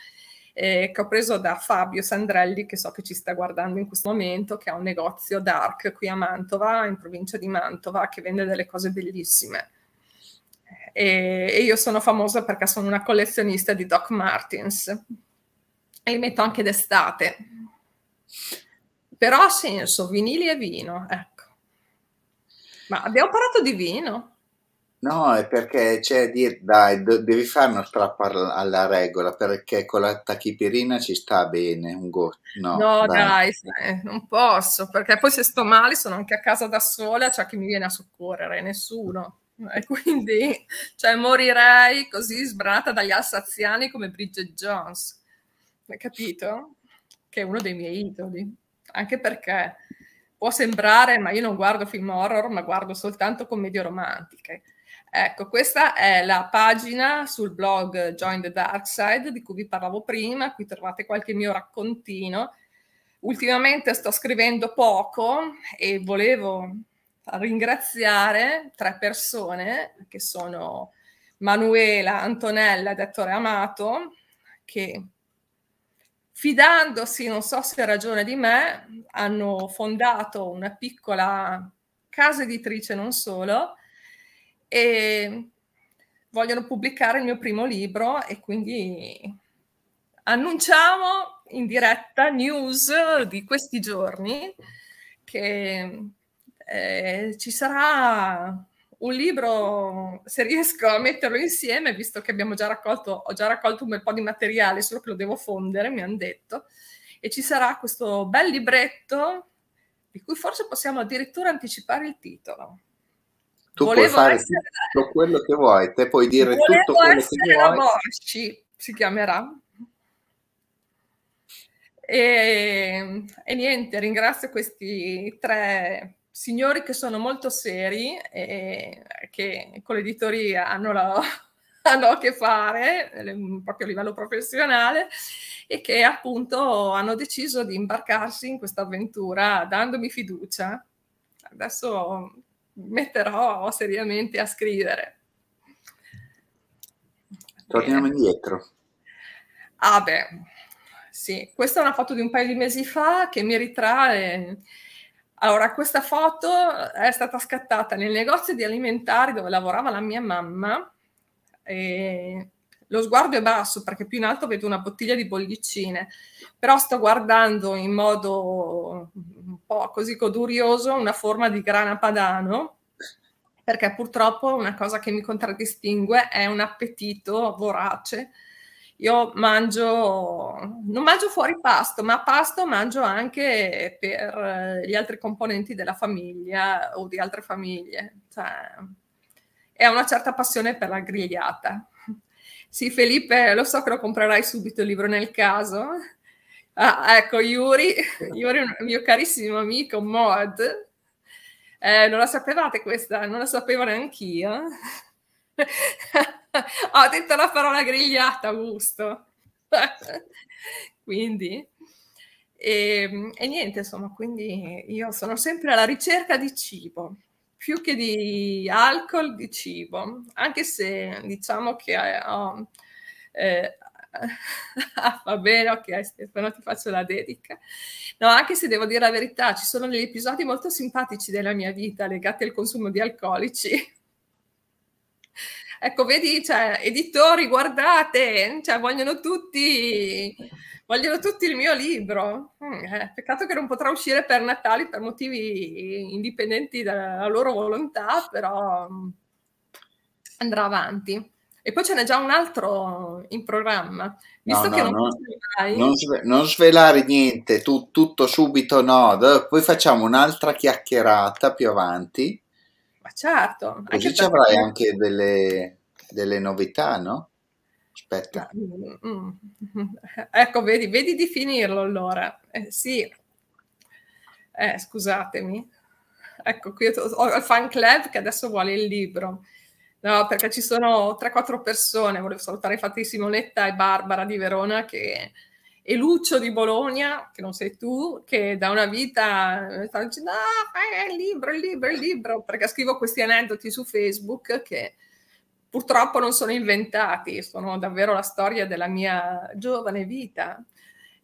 eh, che ho preso da Fabio Sandrelli, che so che ci sta guardando in questo momento, che ha un negozio dark qui a Mantova, in provincia di Mantova, che vende delle cose bellissime e, e io sono famosa perché sono una collezionista di Doc Martins e li metto anche d'estate. Però ha senso, vinili e vino, ecco. Ma abbiamo parlato di vino? No, è perché c'è dire, dai, devi fare uno strappo alla regola, perché con la tachipirina ci sta bene un goccio. No, no dai, dai non posso, perché poi se sto male sono anche a casa da sola, c'è cioè chi mi viene a soccorrere, nessuno. E quindi cioè, morirei così sbranata dagli alsaziani come Bridget Jones. Hai capito? Che è uno dei miei idoli. Anche perché può sembrare, ma io non guardo film horror, ma guardo soltanto commedie romantiche. Ecco, questa è la pagina sul blog Join the Dark Side di cui vi parlavo prima, qui trovate qualche mio raccontino. Ultimamente sto scrivendo poco e volevo ringraziare tre persone che sono Manuela, Antonella ed Ettore Amato, che fidandosi, non so se ha ragione di me, hanno fondato una piccola casa editrice, non solo, e vogliono pubblicare il mio primo libro e quindi annunciamo in diretta news di questi giorni che eh, ci sarà un libro, se riesco a metterlo insieme, visto che abbiamo già raccolto, ho già raccolto un bel po' di materiale, solo che lo devo fondere, mi hanno detto, e ci sarà questo bel libretto di cui forse possiamo addirittura anticipare il titolo. Tu Volevo puoi fare essere... tutto quello che vuoi, te puoi dire Volevo tutto quello che vuoi. Bosci, si chiamerà. E, e niente, ringrazio questi tre signori che sono molto seri e che con l'editoria hanno, la, hanno a che fare proprio a livello professionale e che appunto hanno deciso di imbarcarsi in questa avventura dandomi fiducia. Adesso metterò seriamente a scrivere. Torniamo indietro. Ah beh, sì, questa è una foto di un paio di mesi fa che mi ritrae allora, questa foto eh, è stata scattata nel negozio di alimentari dove lavorava la mia mamma. E lo sguardo è basso perché più in alto vedo una bottiglia di bollicine, però sto guardando in modo un po' così codurioso una forma di grana padano, perché purtroppo una cosa che mi contraddistingue è un appetito vorace io mangio, non mangio fuori pasto, ma pasto mangio anche per eh, gli altri componenti della famiglia o di altre famiglie. Cioè, è una certa passione per la grigliata. Sì, Felipe, lo so che lo comprerai subito il libro nel caso. Ah, ecco, Yuri, Yuri, mio carissimo amico Mod, eh, non la sapevate questa, non la sapevo neanch'io ho ah, detto la parola grigliata, gusto. quindi, e, ehm, e, niente, insomma, quindi io sono sempre alla ricerca di cibo, più che di alcol, di cibo, anche se diciamo che eh, ho... Eh, ah, va bene, ok Stefano, ti faccio la dedica. No, anche se devo dire la verità, ci sono degli episodi molto simpatici della mia vita legati al consumo di alcolici, Ecco, vedi, cioè, editori, guardate, cioè, vogliono, tutti, vogliono tutti il mio libro. Mm, eh, peccato che non potrà uscire per Natale per motivi indipendenti dalla loro volontà, però mm, andrà avanti. E poi ce n'è già un altro in programma. Visto no, che no, non, non, sve- non, svelare niente, tu, tutto subito no, poi facciamo un'altra chiacchierata più avanti ma certo. Così ci avrai perché... anche delle, delle, novità, no? Aspetta. Mm, mm, mm. Ecco, vedi, vedi di finirlo allora. Eh, sì. Eh, scusatemi. Ecco, qui ho il fan club che adesso vuole il libro. No, perché ci sono 3-4 persone, volevo salutare infatti Simonetta e Barbara di Verona che e Lucio di Bologna, che non sei tu, che da una vita eh, sta dicendo no, ah, è il libro, il libro, il libro, perché scrivo questi aneddoti su Facebook che purtroppo non sono inventati, sono davvero la storia della mia giovane vita.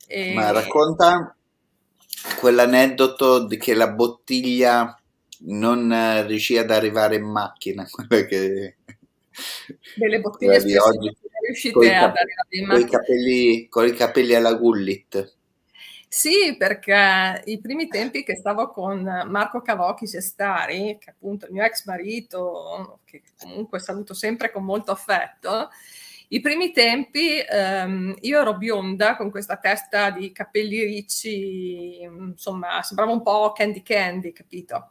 E... Ma racconta quell'aneddoto di che la bottiglia non eh, riuscì ad arrivare in macchina, quella che... Delle bottiglie di oggi riuscite a dare la prima. Con i capelli, con i capelli alla gullit. Sì, perché i primi tempi che stavo con Marco Cavocchi Sestari, che appunto è il mio ex marito, che comunque saluto sempre con molto affetto, i primi tempi ehm, io ero bionda con questa testa di capelli ricci, insomma, sembrava un po' Candy Candy, capito?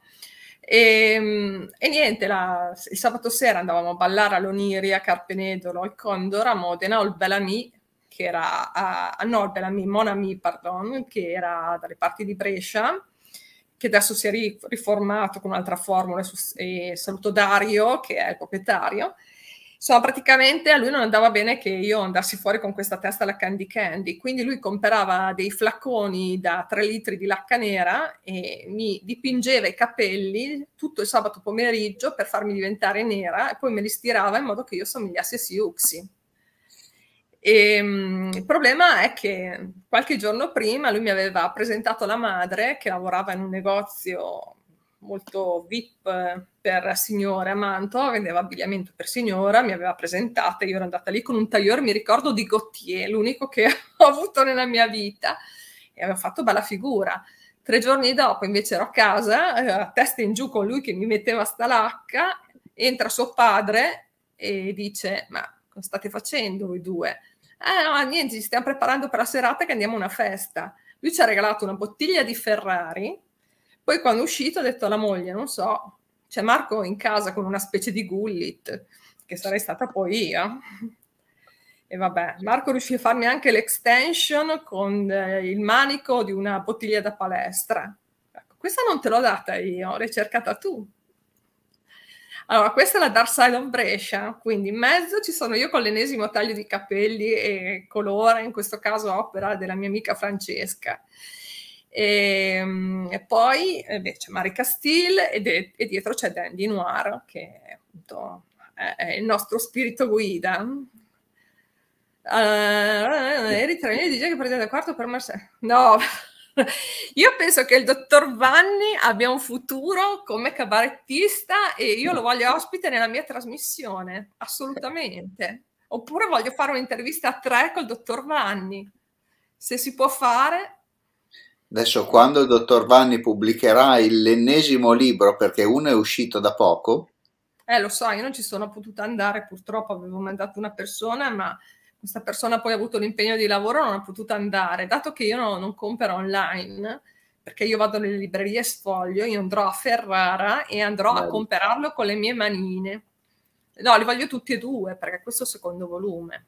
E, ehm, e niente, la, il sabato sera andavamo a ballare all'Oniri, a Carpenedolo, al Condor, a Modena, al Bellamy, che era a, a no, Bellamy, Monami, pardon, che era dalle parti di Brescia, che adesso si è riformato con un'altra formula, e saluto Dario, che è il proprietario, So, praticamente a lui non andava bene che io andassi fuori con questa testa alla Candy Candy, quindi lui comprava dei flacconi da 3 litri di lacca nera e mi dipingeva i capelli tutto il sabato pomeriggio per farmi diventare nera e poi me li stirava in modo che io somigliassi a Siuxi. E, ehm, il problema è che qualche giorno prima lui mi aveva presentato la madre che lavorava in un negozio molto VIP eh, per signora a Mantova, vendeva abbigliamento per signora, mi aveva presentata, io ero andata lì con un tagliore, mi ricordo di Gauthier, l'unico che ho avuto nella mia vita e avevo fatto bella figura. Tre giorni dopo invece ero a casa, eh, a testa in giù con lui che mi metteva sta lacca, entra suo padre e dice ma cosa state facendo voi due? Ah no, niente, ci stiamo preparando per la serata che andiamo a una festa. Lui ci ha regalato una bottiglia di Ferrari poi quando è uscito ho detto alla moglie, non so, c'è Marco in casa con una specie di gullet, che sarei stata poi io. E vabbè, Marco riuscì a farmi anche l'extension con eh, il manico di una bottiglia da palestra. Ecco, questa non te l'ho data io, l'hai cercata tu. Allora, questa è la Dark Side of Brescia, quindi in mezzo ci sono io con l'ennesimo taglio di capelli e colore, in questo caso opera della mia amica Francesca. E, ehm, e poi eh, beh, c'è Mari Castille e, de- e, dietro c'è Dandy Noir che appunto è, è il nostro spirito guida. Uh, eh, Eritrani dice che prende da quarto per Marseille. No, io penso che il dottor Vanni abbia un futuro come cabarettista e io lo voglio ospite nella mia trasmissione, assolutamente. Oppure voglio fare un'intervista a tre col dottor Vanni, se si può fare. Adesso quando il dottor Vanni pubblicherà l'ennesimo libro, perché uno è uscito da poco. Eh, lo so, io non ci sono potuta andare, purtroppo avevo mandato una persona, ma questa persona poi ha avuto l'impegno di lavoro, e non ha potuto andare. Dato che io no, non compro online, perché io vado nelle librerie e sfoglio, io andrò a Ferrara e andrò Bello. a comprarlo con le mie manine. No, li voglio tutti e due, perché questo è il secondo volume.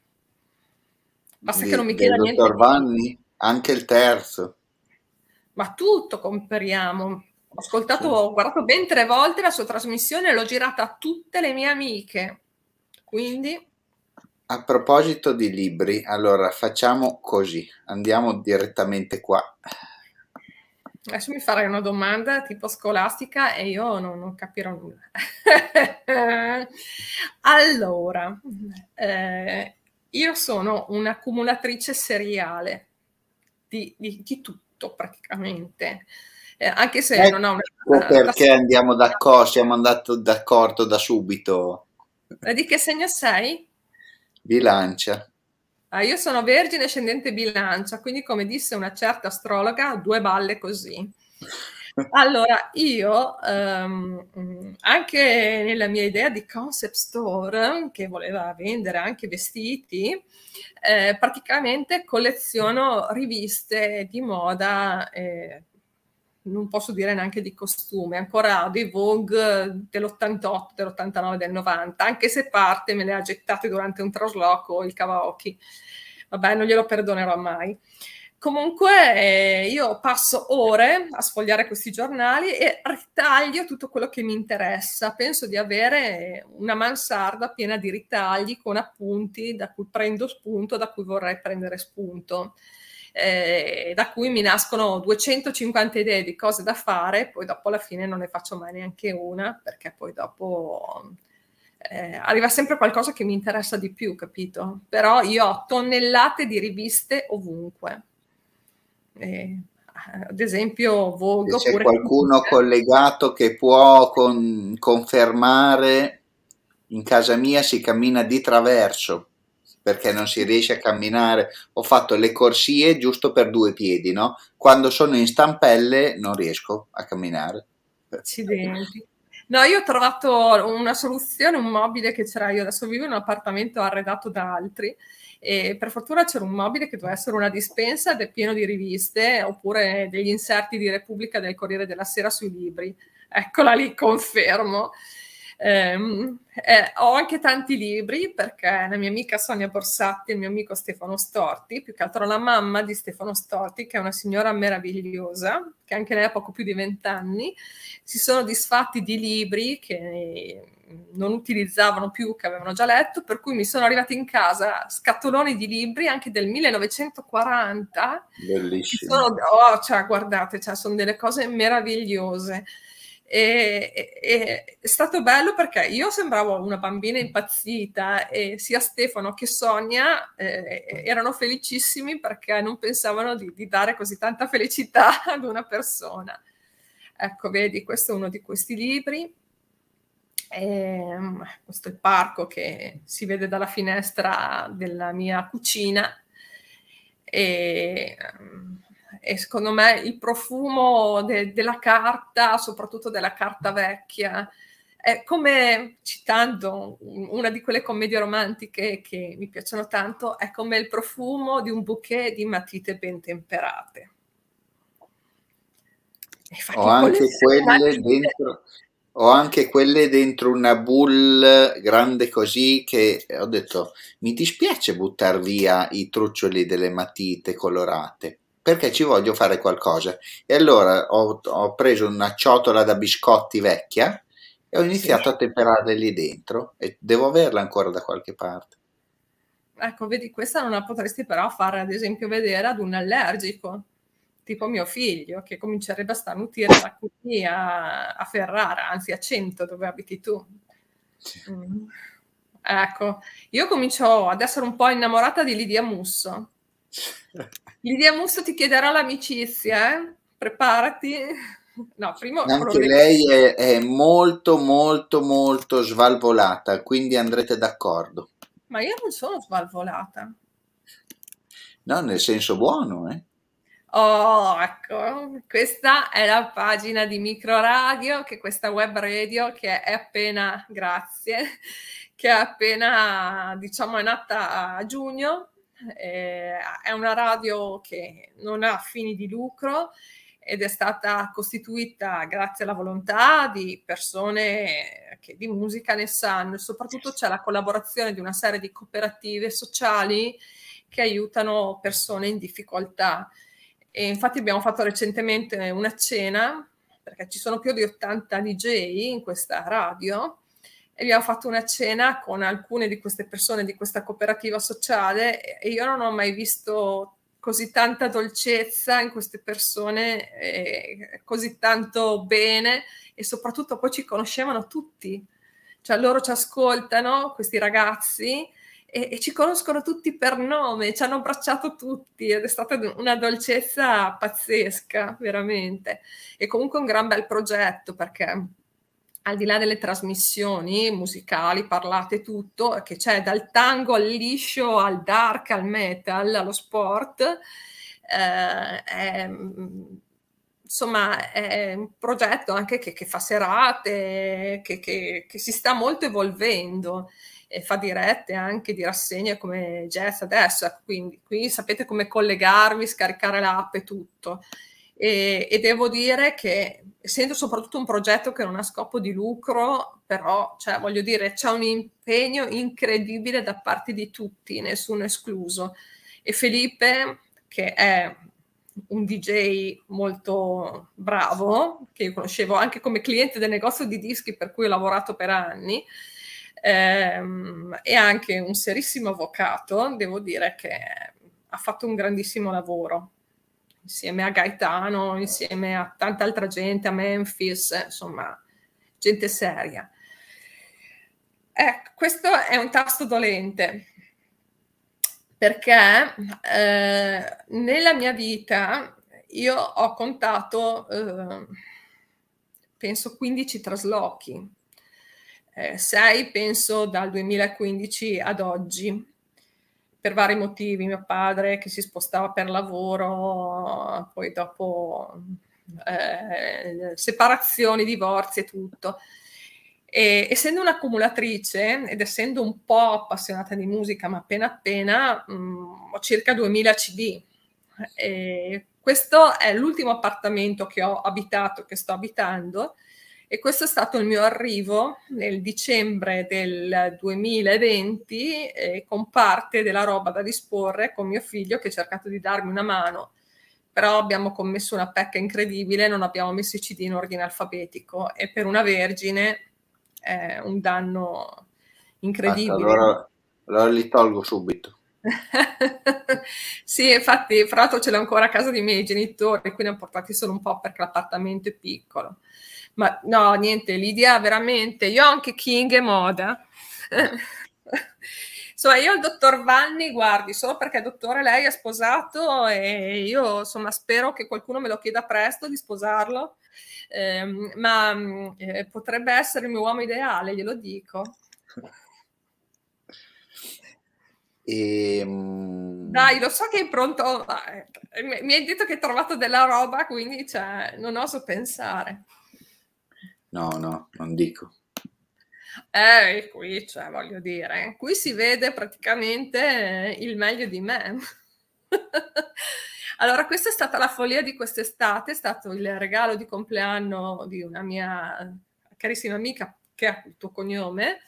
Basta di, che non mi chieda niente. Dottor Vanni, anche il terzo ma tutto compriamo. Ho ascoltato, sì. ho guardato ben tre volte la sua trasmissione l'ho girata a tutte le mie amiche. Quindi... A proposito di libri, allora facciamo così, andiamo direttamente qua. Adesso mi farei una domanda tipo scolastica e io non, non capirò nulla. allora, eh, io sono un'accumulatrice seriale di, di, di tutto tutto praticamente. Eh, anche se eh, ecco non ho una... Perché una... andiamo d'accordo, siamo andati d'accordo da subito. Eh, di che segno sei? Bilancia. Ah, io sono vergine ascendente bilancia, quindi come disse una certa astrologa, due balle così. Allora, io ehm, anche nella mia idea di concept store, che voleva vendere anche vestiti, eh, praticamente colleziono riviste di moda. Eh, non posso dire neanche di costume, ancora dei Vogue dell'88, dell'89, del 90, anche se parte me le ha gettate durante un trasloco il Kawaki. Vabbè, non glielo perdonerò mai. Comunque eh, io passo ore a sfogliare questi giornali e ritaglio tutto quello che mi interessa. Penso di avere una mansarda piena di ritagli con appunti da cui prendo spunto, da cui vorrei prendere spunto. Eh, da cui mi nascono 250 idee di cose da fare, poi dopo alla fine non ne faccio mai neanche una, perché poi dopo eh, arriva sempre qualcosa che mi interessa di più, capito? Però io ho tonnellate di riviste ovunque. Eh, ad esempio Se C'è qualcuno collegato che può con, confermare, in casa mia si cammina di traverso perché non si riesce a camminare. Ho fatto le corsie giusto per due piedi, no? Quando sono in stampelle non riesco a camminare. Accidenti. No, io ho trovato una soluzione, un mobile che c'era io. Adesso vivo in un appartamento arredato da altri e per fortuna c'era un mobile che doveva essere una dispensa ed è pieno di riviste oppure degli inserti di Repubblica del Corriere della Sera sui libri. Eccola lì, confermo. Eh, eh, ho anche tanti libri perché la mia amica Sonia Borsatti e il mio amico Stefano Storti, più che altro la mamma di Stefano Storti, che è una signora meravigliosa, che anche lei ha poco più di vent'anni, si sono disfatti di libri che non utilizzavano più, che avevano già letto, per cui mi sono arrivati in casa scatoloni di libri anche del 1940. Bellissimo. Sono, oh, cioè, guardate, cioè, sono delle cose meravigliose. E, e, è stato bello perché io sembravo una bambina impazzita e sia Stefano che Sonia eh, erano felicissimi perché non pensavano di, di dare così tanta felicità ad una persona. Ecco, vedi, questo è uno di questi libri. E, ehm, questo è il parco che si vede dalla finestra della mia cucina e, ehm, e secondo me il profumo de, della carta, soprattutto della carta vecchia, è come, citando una di quelle commedie romantiche che mi piacciono tanto, è come il profumo di un bouquet di matite ben temperate. Infatti, ho anche quelle dentro, ho anche quelle dentro una bull grande così che ho detto mi dispiace buttare via i truccioli delle matite colorate perché ci voglio fare qualcosa e allora ho, ho preso una ciotola da biscotti vecchia e ho iniziato sì. a temperarle lì dentro e devo averla ancora da qualche parte ecco vedi questa non la potresti però fare ad esempio vedere ad un allergico tipo mio figlio che comincerebbe a starnutire la cucina a Ferrara, anzi a 100 dove abiti tu. Mm. Ecco, io comincio ad essere un po' innamorata di Lidia Musso. Lidia Musso ti chiederà l'amicizia, eh? preparati. No, primo, Anche lei è, è, molto, molto, molto svalvolata, quindi andrete d'accordo. Ma io non sono svalvolata. No, nel senso buono, eh? Oh, ecco, questa è la pagina di Microradio, che è questa web radio che è appena, grazie, che è appena, diciamo, è nata a giugno. Eh, è una radio che non ha fini di lucro ed è stata costituita grazie alla volontà di persone che di musica ne sanno e soprattutto c'è la collaborazione di una serie di cooperative sociali che aiutano persone in difficoltà. E infatti abbiamo fatto recentemente una cena, perché ci sono più di 80 DJ in questa radio, e abbiamo fatto una cena con alcune di queste persone di questa cooperativa sociale e io non ho mai visto così tanta dolcezza in queste persone, eh, così tanto bene e soprattutto poi ci conoscevano tutti, cioè loro ci ascoltano, questi ragazzi, e, e ci conoscono tutti per nome, ci hanno abbracciato tutti ed è stata una dolcezza pazzesca, veramente. E comunque un gran bel progetto perché al di là delle trasmissioni musicali, parlate tutto, che c'è dal tango al liscio, al dark, al metal, allo sport, eh, è, insomma è un progetto anche che, che fa serate, che, che, che si sta molto evolvendo e fa dirette anche di rassegne come Jazz adesso, ecco, quindi qui sapete come collegarvi, scaricare l'app e tutto. E, e, devo dire che essendo soprattutto un progetto che non ha scopo di lucro, però cioè, voglio dire c'è un impegno incredibile da parte di tutti, nessuno escluso. E Felipe, che è un DJ molto bravo, che io conoscevo anche come cliente del negozio di dischi per cui ho lavorato per anni, ehm, è anche un serissimo avvocato, devo dire che ha fatto un grandissimo lavoro insieme a Gaetano, insieme a tanta altra gente, a Memphis, insomma, gente seria. Ecco, questo è un tasto dolente perché eh, nella mia vita io ho contato, eh, penso, 15 traslochi eh, 6, penso, dal 2015 ad oggi, per vari motivi. Mio padre che si spostava per lavoro, poi dopo eh, separazioni, divorzi e tutto. E, essendo un'accumulatrice ed essendo un po' appassionata di musica, ma appena appena, mh, mm, ho circa 2000 CD. E questo è l'ultimo appartamento che ho abitato, che sto abitando, e questo è stato il mio arrivo nel dicembre del 2020 eh, con parte della roba da disporre con mio figlio che ha cercato di darmi una mano. Però abbiamo commesso una pecca incredibile, non abbiamo messo i CD in ordine alfabetico e per una vergine è eh, un danno incredibile. allora, allora li tolgo subito. sì, infatti, fra l'altro ce l'ho ancora a casa dei miei genitori, quindi ne ho portati solo un po' perché l'appartamento è piccolo. Ma no, niente, Lidia, veramente, io anche King e moda. insomma, io il dottor Vanni, guardi, solo perché il dottore lei è sposato e io insomma spero che qualcuno me lo chieda presto di sposarlo, eh, ma eh, potrebbe essere il mio uomo ideale, glielo dico. E, ehm, Dai, lo so che è pronto, eh, mi hai detto che hai trovato della roba, quindi cioè, non oso pensare. No, no, non dico. Eh, qui, cioè, voglio dire, qui si vede praticamente eh, il meglio di me. allora, questa è stata la follia di quest'estate, è stato il regalo di compleanno di una mia carissima amica che ha il tuo cognome,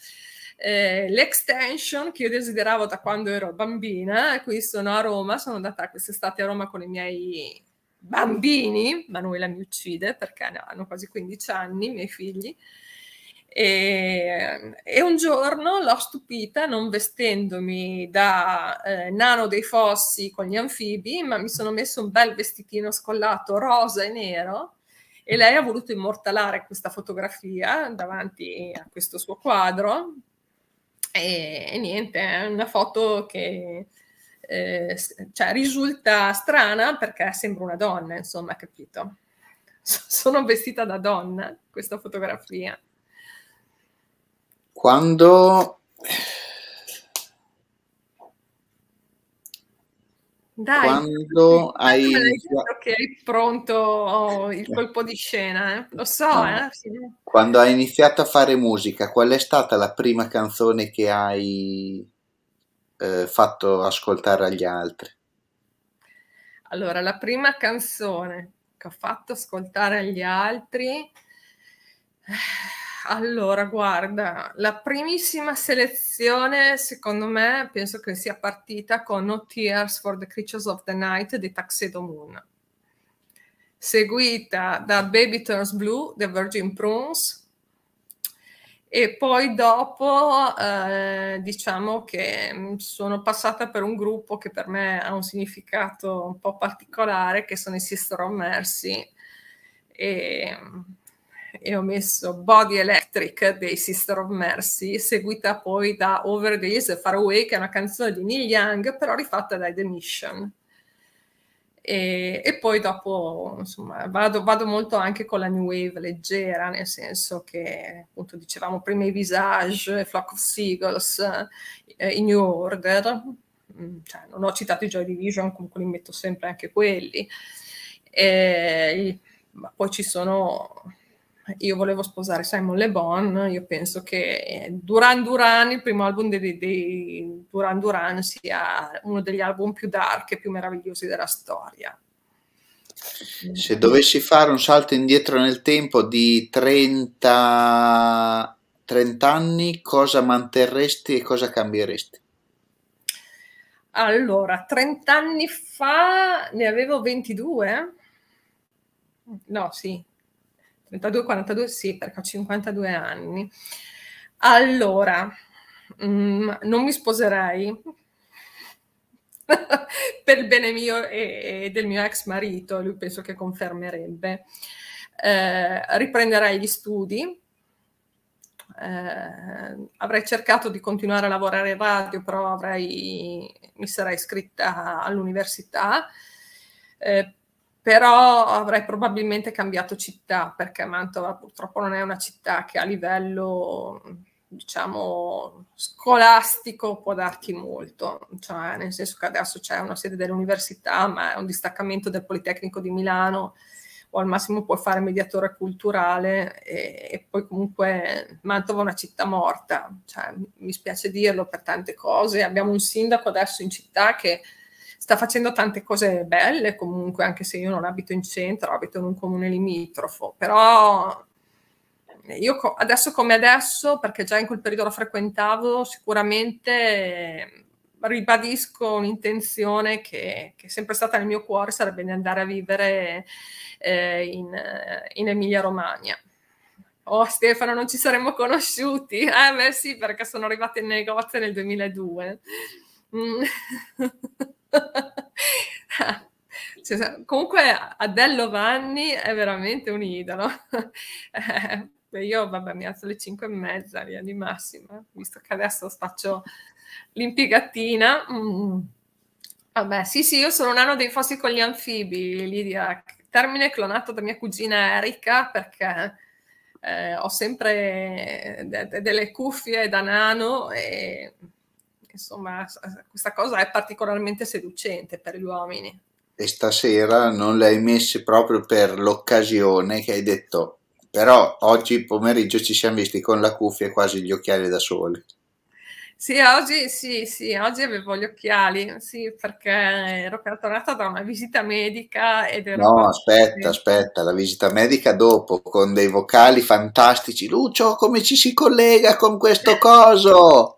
eh, l'extension che io desideravo da quando ero bambina, qui sono a Roma, sono andata quest'estate a Roma con i miei bambini, Manuela mi uccide perché hanno quasi 15 anni i miei figli, e, ehm, e, un giorno l'ho stupita non vestendomi da eh, nano dei fossi con gli anfibi, ma mi sono messo un bel vestitino scollato rosa e nero e lei ha voluto immortalare questa fotografia davanti a questo suo quadro e, e niente, è una foto che eh, cioè, risulta strana perché sembra una donna, insomma, capito? Sono vestita da donna questa fotografia. Quando Dai, quando eh, hai... che hai pronto oh, il colpo di scena, eh? lo so. No. Eh? Sì. Quando hai iniziato a fare musica, qual è stata la prima canzone che hai eh, fatto ascoltare agli altri? Allora, la prima canzone che ho fatto ascoltare agli altri. Eh, allora, guarda, la primissima selezione, secondo me, penso che sia partita con No Tears for the Creatures of the Night di Tuxedo Moon, seguita da Baby Turns Blue, The Virgin Prunes, e poi dopo eh, diciamo che sono passata per un gruppo che per me ha un significato un po' particolare, che sono i Sister of Mercy e, e ho messo Body Electric dei Sister of Mercy, seguita poi da Over the Years Far Away, che è una canzone di Neil Young, però rifatta dai The Mission. E, e poi dopo, insomma, vado, vado, molto anche con la new wave leggera, nel senso che, appunto, dicevamo prima i Visage, Flock of Seagulls, eh, i New Order, mm, cioè, non ho citato i Joy Division, comunque li metto sempre anche quelli. E, ma poi ci sono io volevo sposare Simon Le Bon, io penso che eh, Duran Duran, il primo album di, di Duran Duran, sia uno degli album più dark e più meravigliosi della storia. Se dovessi fare un salto indietro nel tempo di 30, 30 anni, cosa manterresti e cosa cambieresti? Allora, 30 anni fa ne avevo 22? No, sì, 32-42 sì, perché ho 52 anni. Allora, mm, non mi sposerei per il bene mio e, e, del mio ex marito, lui penso che confermerebbe. Eh, riprenderei gli studi, eh, avrei cercato di continuare a lavorare in radio, però avrei, mi sarei iscritta all'università. Eh, però avrei probabilmente cambiato città perché Mantova purtroppo non è una città che a livello diciamo scolastico può darti molto cioè nel senso che adesso c'è una sede dell'università ma è un distaccamento del Politecnico di Milano o al massimo puoi fare mediatore culturale e, e poi comunque Mantova è una città morta cioè, mi spiace dirlo per tante cose abbiamo un sindaco adesso in città che sta facendo tante cose belle comunque, anche se io non abito in centro, abito in un comune limitrofo, però eh, io adesso come adesso, perché già in quel periodo la frequentavo, sicuramente ribadisco un'intenzione che, che, è sempre stata nel mio cuore, sarebbe di andare a vivere eh, in, eh, in Emilia Romagna. Oh Stefano, non ci saremmo conosciuti. Eh beh sì, perché sono arrivata in negozio nel 2002. Mm. cioè, comunque Adele Vanni è veramente un idolo. Eh, io vabbè, mi alzo alle 5 e mezza, via di massima, eh, visto che adesso faccio l'impiegatina. Mm. Vabbè, sì, sì, io sono un anno dei fossi con gli anfibi, Lidia, termine clonato da mia cugina Erika perché eh, ho sempre de- de- delle cuffie da nano e insomma questa cosa è particolarmente seducente per gli uomini. E stasera non l'hai messo proprio per l'occasione che hai detto, però oggi pomeriggio ci siamo visti con la cuffia e quasi gli occhiali da soli. Sì, oggi sì, sì, oggi avevo gli occhiali, sì, perché ero tornata da una visita medica ed ero... No, aspetta, aspetta, la visita medica dopo, con dei vocali fantastici. Lucio, come ci si collega con questo coso?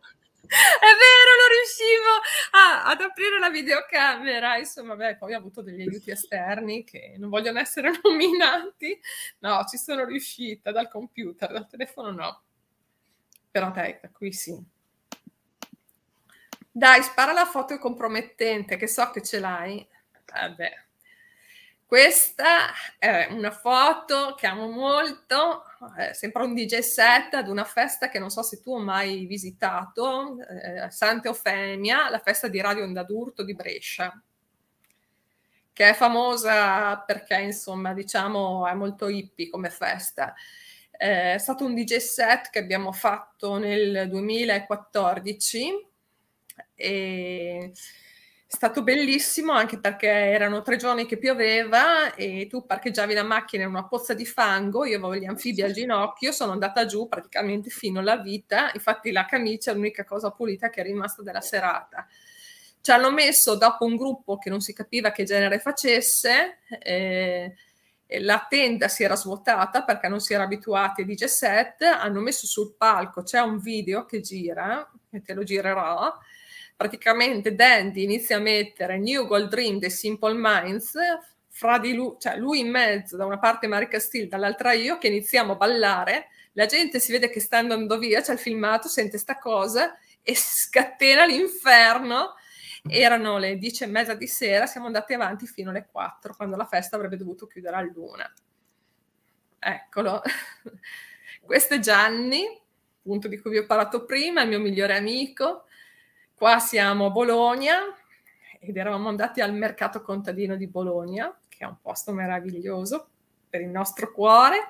vero, non riuscivo a, ad aprire la videocamera. Insomma, beh, poi ho avuto degli aiuti esterni che non vogliono essere nominati. No, ci sono riuscita dal computer, dal telefono no. Però dai, da qui sì. Dai, spara la foto compromettente, che so che ce l'hai. Vabbè. Questa è una foto che amo molto, eh, sembra un DJ set ad una festa che non so se tu hai mai visitato, eh, Sant'Eufemia, la festa di Radio Onda d'Urto di Brescia, che è famosa perché insomma diciamo è molto hippie come festa. Eh, è stato un DJ set che abbiamo fatto nel 2014 e è stato bellissimo anche perché erano tre giorni che pioveva e tu parcheggiavi la macchina in una pozza di fango, io avevo gli anfibi al ginocchio, sono andata giù praticamente fino alla vita, infatti la camicia è l'unica cosa pulita che è rimasta della serata. Ci hanno messo dopo un gruppo che non si capiva che genere facesse, eh, la tenda si era svuotata perché non si era abituati ai DJ set, hanno messo sul palco, c'è un video che gira, e te lo girerò, praticamente Dandy inizia a mettere New Gold Dream dei Simple Minds, fra di lui, cioè lui in mezzo, da una parte Marika Castillo, dall'altra io, che iniziamo a ballare, la gente si vede che sta andando via, c'è il filmato, sente sta cosa e scatena l'inferno. Erano le dieci e mezza di sera, siamo andati avanti fino alle quattro, quando la festa avrebbe dovuto chiudere a luna. Eccolo. Questo è Gianni, appunto di cui vi ho parlato prima, il mio migliore amico, Qua siamo a Bologna ed eravamo andati al mercato contadino di Bologna, che è un posto meraviglioso per il nostro cuore.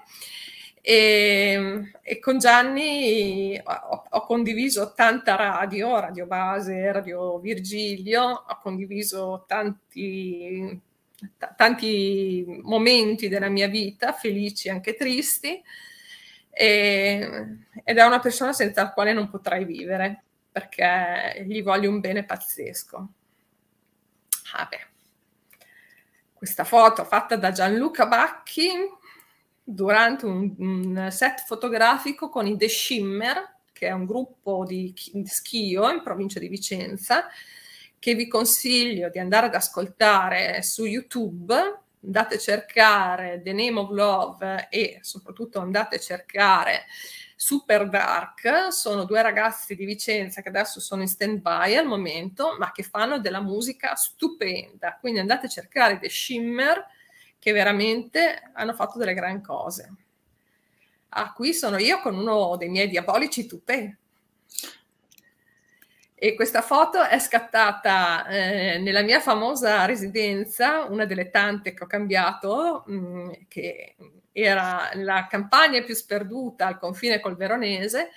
E, e, con Gianni ho, ho, condiviso tanta radio, Radio Base, Radio Virgilio, ho condiviso tanti, t- tanti momenti della mia vita, felici e anche tristi, e, ed è una persona senza la quale non potrei vivere perché gli voglio un bene pazzesco. Vabbè. Questa foto fatta da Gianluca Bacchi durante un, un set fotografico con i The Shimmer, che è un gruppo di schio in provincia di Vicenza, che vi consiglio di andare ad ascoltare su YouTube. Andate a cercare The Name of Love e soprattutto andate a cercare Super Dark sono due ragazzi di Vicenza che adesso sono in stand by al momento, ma che fanno della musica stupenda. Quindi andate a cercare The Shimmer, che veramente hanno fatto delle gran cose. Ah, qui sono io con uno dei miei diabolici tupè. E questa foto è scattata eh, nella mia famosa residenza, una delle tante che ho cambiato, mh, mm, che era la campagna più sperduta al confine col Veronese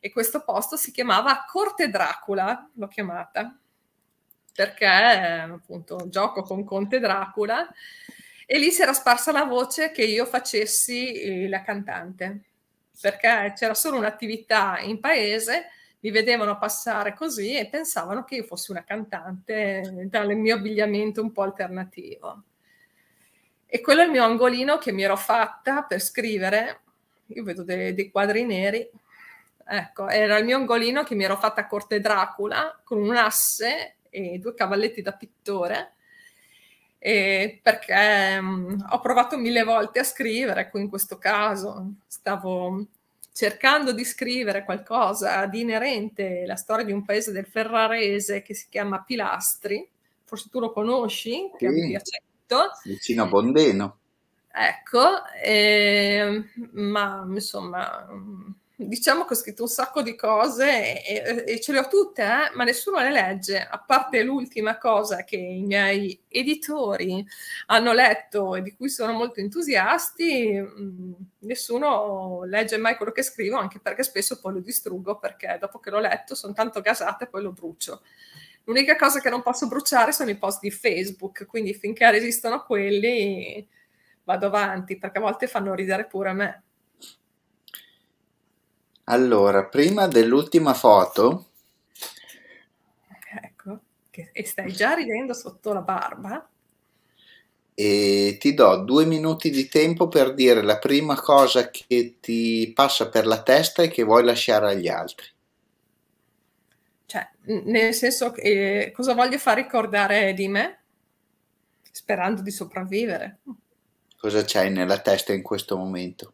e questo posto si chiamava Corte Dracula, l'ho chiamata, perché appunto gioco con Conte Dracula e lì si era sparsa la voce che io facessi eh, la cantante, perché c'era solo un'attività in paese mi vedevano passare così e pensavano che io fossi una cantante dal eh, mio abbigliamento un po' alternativo. E quello è il mio angolino che mi ero fatta per scrivere. Io vedo dei, dei quadri neri. Ecco, era il mio angolino che mi ero fatta a corte Dracula con un asse e due cavalletti da pittore. E perché um, ho provato mille volte a scrivere, qui in questo caso stavo cercando di scrivere qualcosa di inerente alla storia di un paese del Ferrarese che si chiama Pilastri, forse tu lo conosci, che sì. mi piace tutto. Vicino a Bondeno. Ecco, eh, ma insomma, diciamo che ho scritto un sacco di cose e, e ce le ho tutte, eh, ma nessuno le legge, a parte l'ultima cosa che i miei editori hanno letto e di cui sono molto entusiasti, mm, nessuno legge mai quello che scrivo, anche perché spesso poi lo distruggo perché dopo che l'ho letto sono tanto gasata e poi lo brucio. L'unica cosa che non posso bruciare sono i post di Facebook, quindi finché resistono quelli vado avanti, perché a volte fanno ridere pure a me. Allora, prima dell'ultima foto... Ecco, che, e stai già ridendo sotto la barba? E ti do due minuti di tempo per dire la prima cosa che ti passa per la testa e che vuoi lasciare agli altri nel senso eh, cosa voglio far ricordare di me sperando di sopravvivere. Cosa c'hai nella testa in questo momento?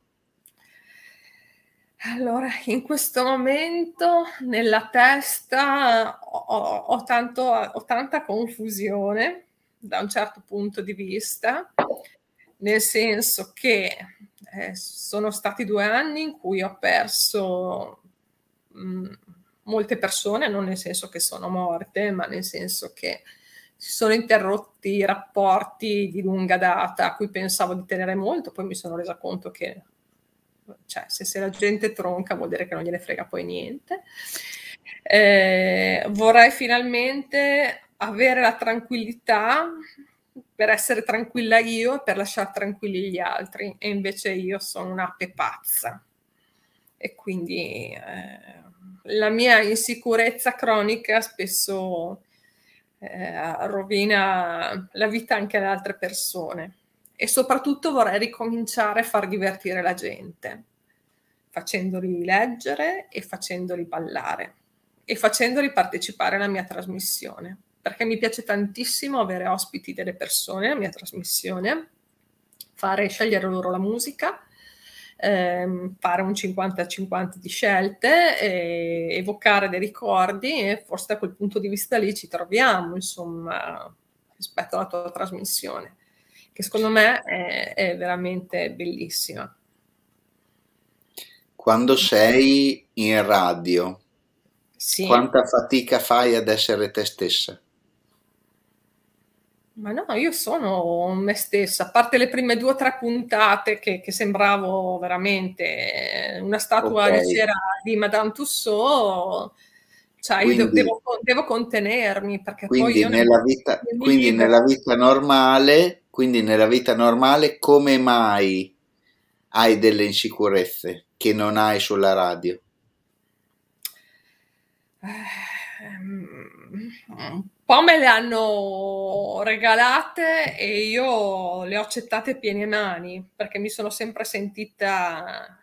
Allora, in questo momento nella testa ho, ho, tanto, ho tanta confusione da un certo punto di vista, nel senso che eh, sono stati due anni in cui ho perso mh, mm, molte persone, non nel senso che sono morte, ma nel senso che si sono interrotti i rapporti di lunga data a cui pensavo di tenere molto, poi mi sono resa conto che cioè, se, se la gente tronca vuol dire che non gliene frega poi niente. Eh, vorrei finalmente avere la tranquillità per essere tranquilla io e per lasciare tranquilli gli altri e invece io sono una pepazza e quindi eh, la mia insicurezza cronica spesso eh, rovina la vita anche ad altre persone e soprattutto vorrei ricominciare a far divertire la gente facendoli leggere e facendoli ballare e facendoli partecipare alla mia trasmissione perché mi piace tantissimo avere ospiti delle persone alla mia trasmissione fare scegliere loro la musica ehm, fare un 50-50 di scelte, e evocare dei ricordi e forse da quel punto di vista lì ci troviamo, insomma, rispetto alla tua trasmissione, che secondo me è, è veramente bellissima. Quando sei in radio, sì. quanta fatica fai ad essere te stessa? Ma no, io sono me stessa, a parte le prime due o tre puntate che, che sembravo veramente eh, una statua okay. di cera di Madame Tussaud, cioè quindi, io devo, devo, contenermi perché quindi poi io nella vita, quindi nella vita normale, quindi nella vita normale come mai hai delle insicurezze che non hai sulla radio? Eh, um, poi me le hanno regalate e io le ho accettate piene mani perché mi sono sempre sentita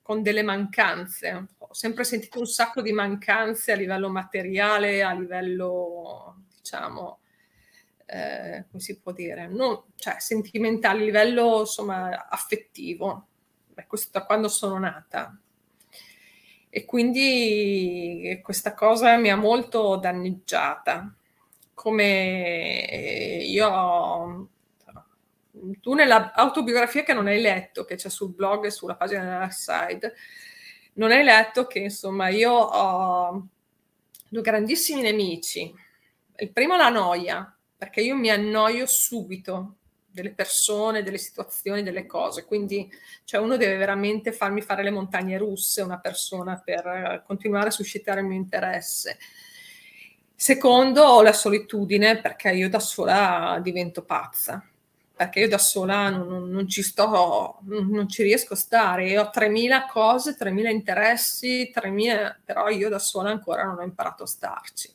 con delle mancanze. Ho sempre sentito un sacco di mancanze a livello materiale, a livello, diciamo, eh, come si può dire, non, cioè sentimentale, a livello insomma affettivo. Beh, questo da quando sono nata e quindi questa cosa mi ha molto danneggiata. Come eh, io tu nell'autobiografia che non hai letto, che c'è sul blog e sulla pagina della side, non hai letto che insomma io ho due grandissimi nemici. Il primo è la noia, perché io mi annoio subito, delle persone, delle situazioni, delle cose. Quindi cioè, uno deve veramente farmi fare le montagne russe, una persona, per eh, continuare a suscitare il mio interesse. Secondo, la solitudine, perché io da sola divento pazza, perché io da sola non, non ci sto, non ci riesco a stare. Io ho 3.000 cose, 3.000 interessi, 3.000, però io da sola ancora non ho imparato a starci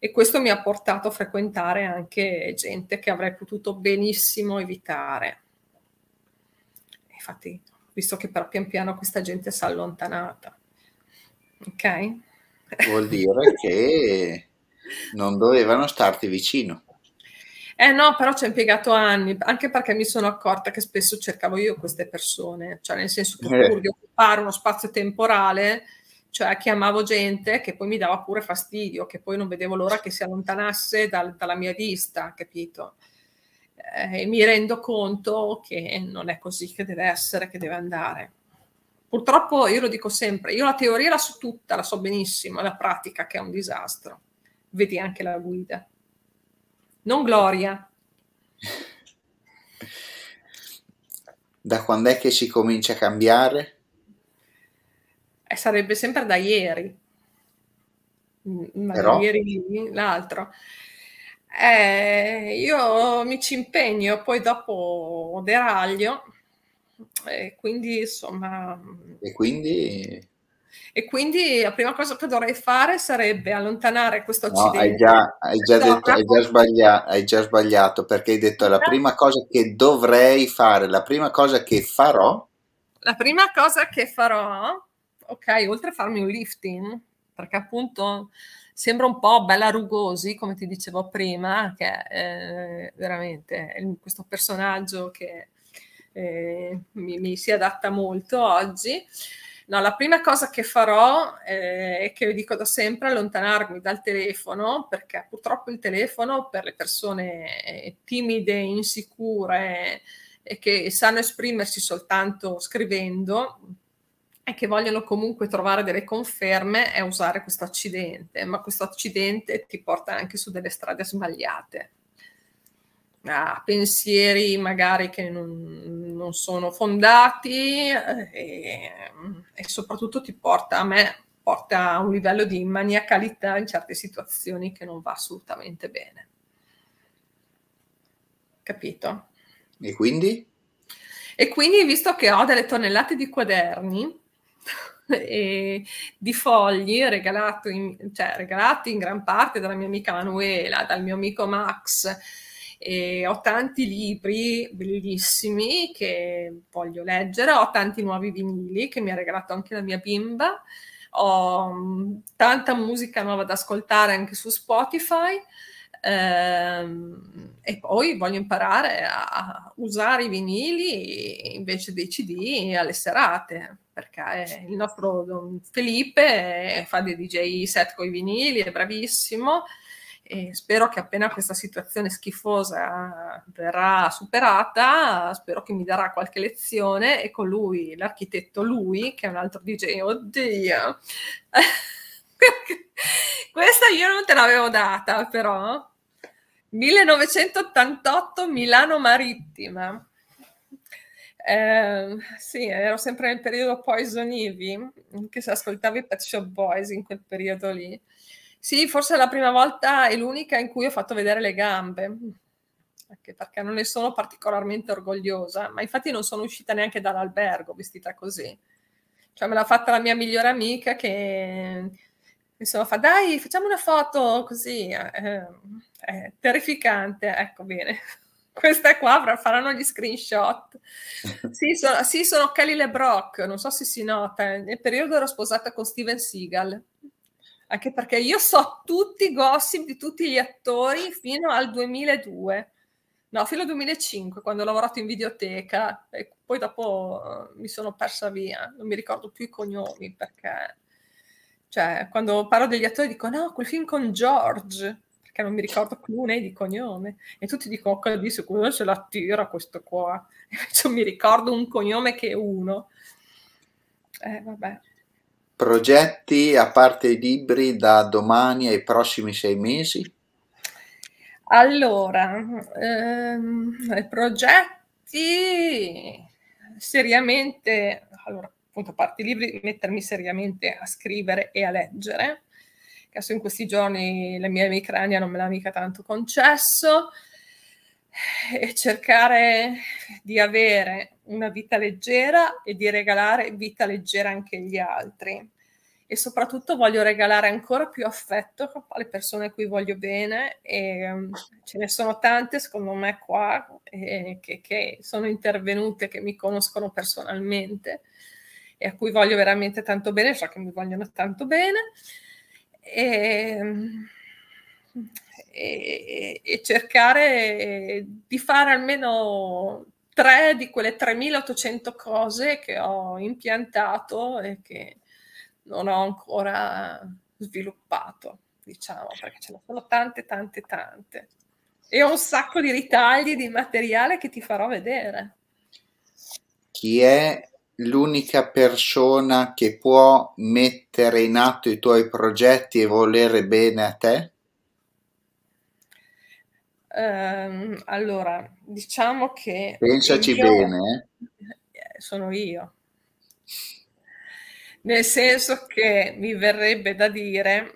e questo mi ha portato a frequentare anche gente che avrei potuto benissimo evitare. Infatti, visto che però pian piano questa gente si è allontanata. Ok? Vuol dire che non dovevano starti vicino. Eh no, però ci ha impiegato anni, anche perché mi sono accorta che spesso cercavo io queste persone, cioè nel senso che eh. pur di occupare uno spazio temporale, cioè chiamavo gente che poi mi dava pure fastidio, che poi non vedevo l'ora che si allontanasse dal, dalla mia vista, capito? Eh, e mi rendo conto che non è così che deve essere, che deve andare. Purtroppo io lo dico sempre, io la teoria la so tutta, la so benissimo, la pratica che è un disastro. Vedi anche la guida. Non Gloria. Da quando è che si comincia a cambiare? eh, sarebbe sempre da ieri, mm, ma Però... ieri l'altro. Eh, io mi ci impegno, poi dopo deraglio, e quindi insomma... Mm. E quindi... E quindi la prima cosa che dovrei fare sarebbe allontanare questo accidente. No, hai già, hai già, detto, hai già, hai già sbagliato perché hai detto la prima cosa che dovrei fare, la prima cosa che farò. La prima cosa che farò ok, oltre a farmi un lifting, perché appunto sembra un po' bella rugosi, come ti dicevo prima, che è eh, veramente questo personaggio che eh, mi, mi, si adatta molto oggi. No, la prima cosa che farò eh, è che vi dico da sempre allontanarmi dal telefono, perché purtroppo il telefono per le persone eh, timide, insicure e che sanno esprimersi soltanto scrivendo, e che vogliono comunque trovare delle conferme è usare questo accidente, ma questo accidente ti porta anche su delle strade sbagliate, a pensieri magari che non, non sono fondati eh, e, e, soprattutto ti porta a me porta a un livello di maniacalità in certe situazioni che non va assolutamente bene. Capito? E quindi? E quindi, visto che ho delle tonnellate di quaderni, di fogli in, cioè, regalati in gran parte dalla mia amica Manuela, dal mio amico Max. E ho tanti libri bellissimi che voglio leggere, ho tanti nuovi vinili che mi ha regalato anche la mia bimba, ho mm, tanta musica nuova da ascoltare anche su Spotify. Ehm, e poi voglio imparare a usare i vinili invece dei CD alle serate perché eh, il nostro mm, Felipe eh, fa dei DJ set con i vinili, è bravissimo e spero che appena questa situazione schifosa verrà superata, spero che mi darà qualche lezione e con lui, l'architetto lui, che è un altro DJ, oddio, questa io non te l'avevo data però, 1988 Milano Marittima. Ehm, sì, ero sempre nel periodo Poison Ivy, che se ascoltavi Pet Shop Boys in quel periodo lì. Sì, forse la prima volta e l'unica in cui ho fatto vedere le gambe, anche perché non ne sono particolarmente orgogliosa, ma infatti non sono uscita neanche dall'albergo vestita così. Cioè me l'ha fatta la mia migliore amica che insomma fa dai facciamo una foto così, eh, ehm, è terrificante, ecco bene queste qua faranno gli screenshot. Sì, sono, sì, sono Kelly LeBrock, non so se si nota, eh, nel periodo ero sposata con Steven Seagal, anche perché io so tutti i gossip di tutti gli attori fino al 2002, no, fino al 2005, quando ho lavorato in videoteca, e poi dopo eh, mi sono persa via, non mi ricordo più i cognomi perché... Cioè, quando parlo degli attori dico no, quel film con George, perché non mi ricordo più né di cognome. E tutti dicono, ok, di sicuro se la tira questo qua. Invece mi ricordo un cognome che è uno. Eh, vabbè. Progetti a parte i libri da domani ai prossimi sei mesi? Allora, ehm, progetti seriamente, allora appunto a parte i libri, mettermi seriamente a scrivere e a leggere Adesso in questi giorni la mia emicrania non me l'ha mica tanto concesso e cercare di avere una vita leggera e di regalare vita leggera anche agli altri. E soprattutto voglio regalare ancora più affetto alle persone a cui voglio bene e mm, ce ne sono tante secondo me qua eh, che, che sono intervenute, che mi conoscono personalmente e a cui voglio veramente tanto bene, so che mi vogliono tanto bene Ehm, e, e, e cercare di fare almeno tre di quelle 3.800 cose che ho impiantato e che non ho ancora sviluppato, diciamo, perché ce ne sono tante, tante, tante. E ho un sacco di ritagli di materiale che ti farò vedere. Chi è l'unica persona che può mettere in atto i tuoi progetti e volere bene a te? Um, allora, diciamo che... Pensaci io, bene. Eh, sono io. Nel senso che mi verrebbe da dire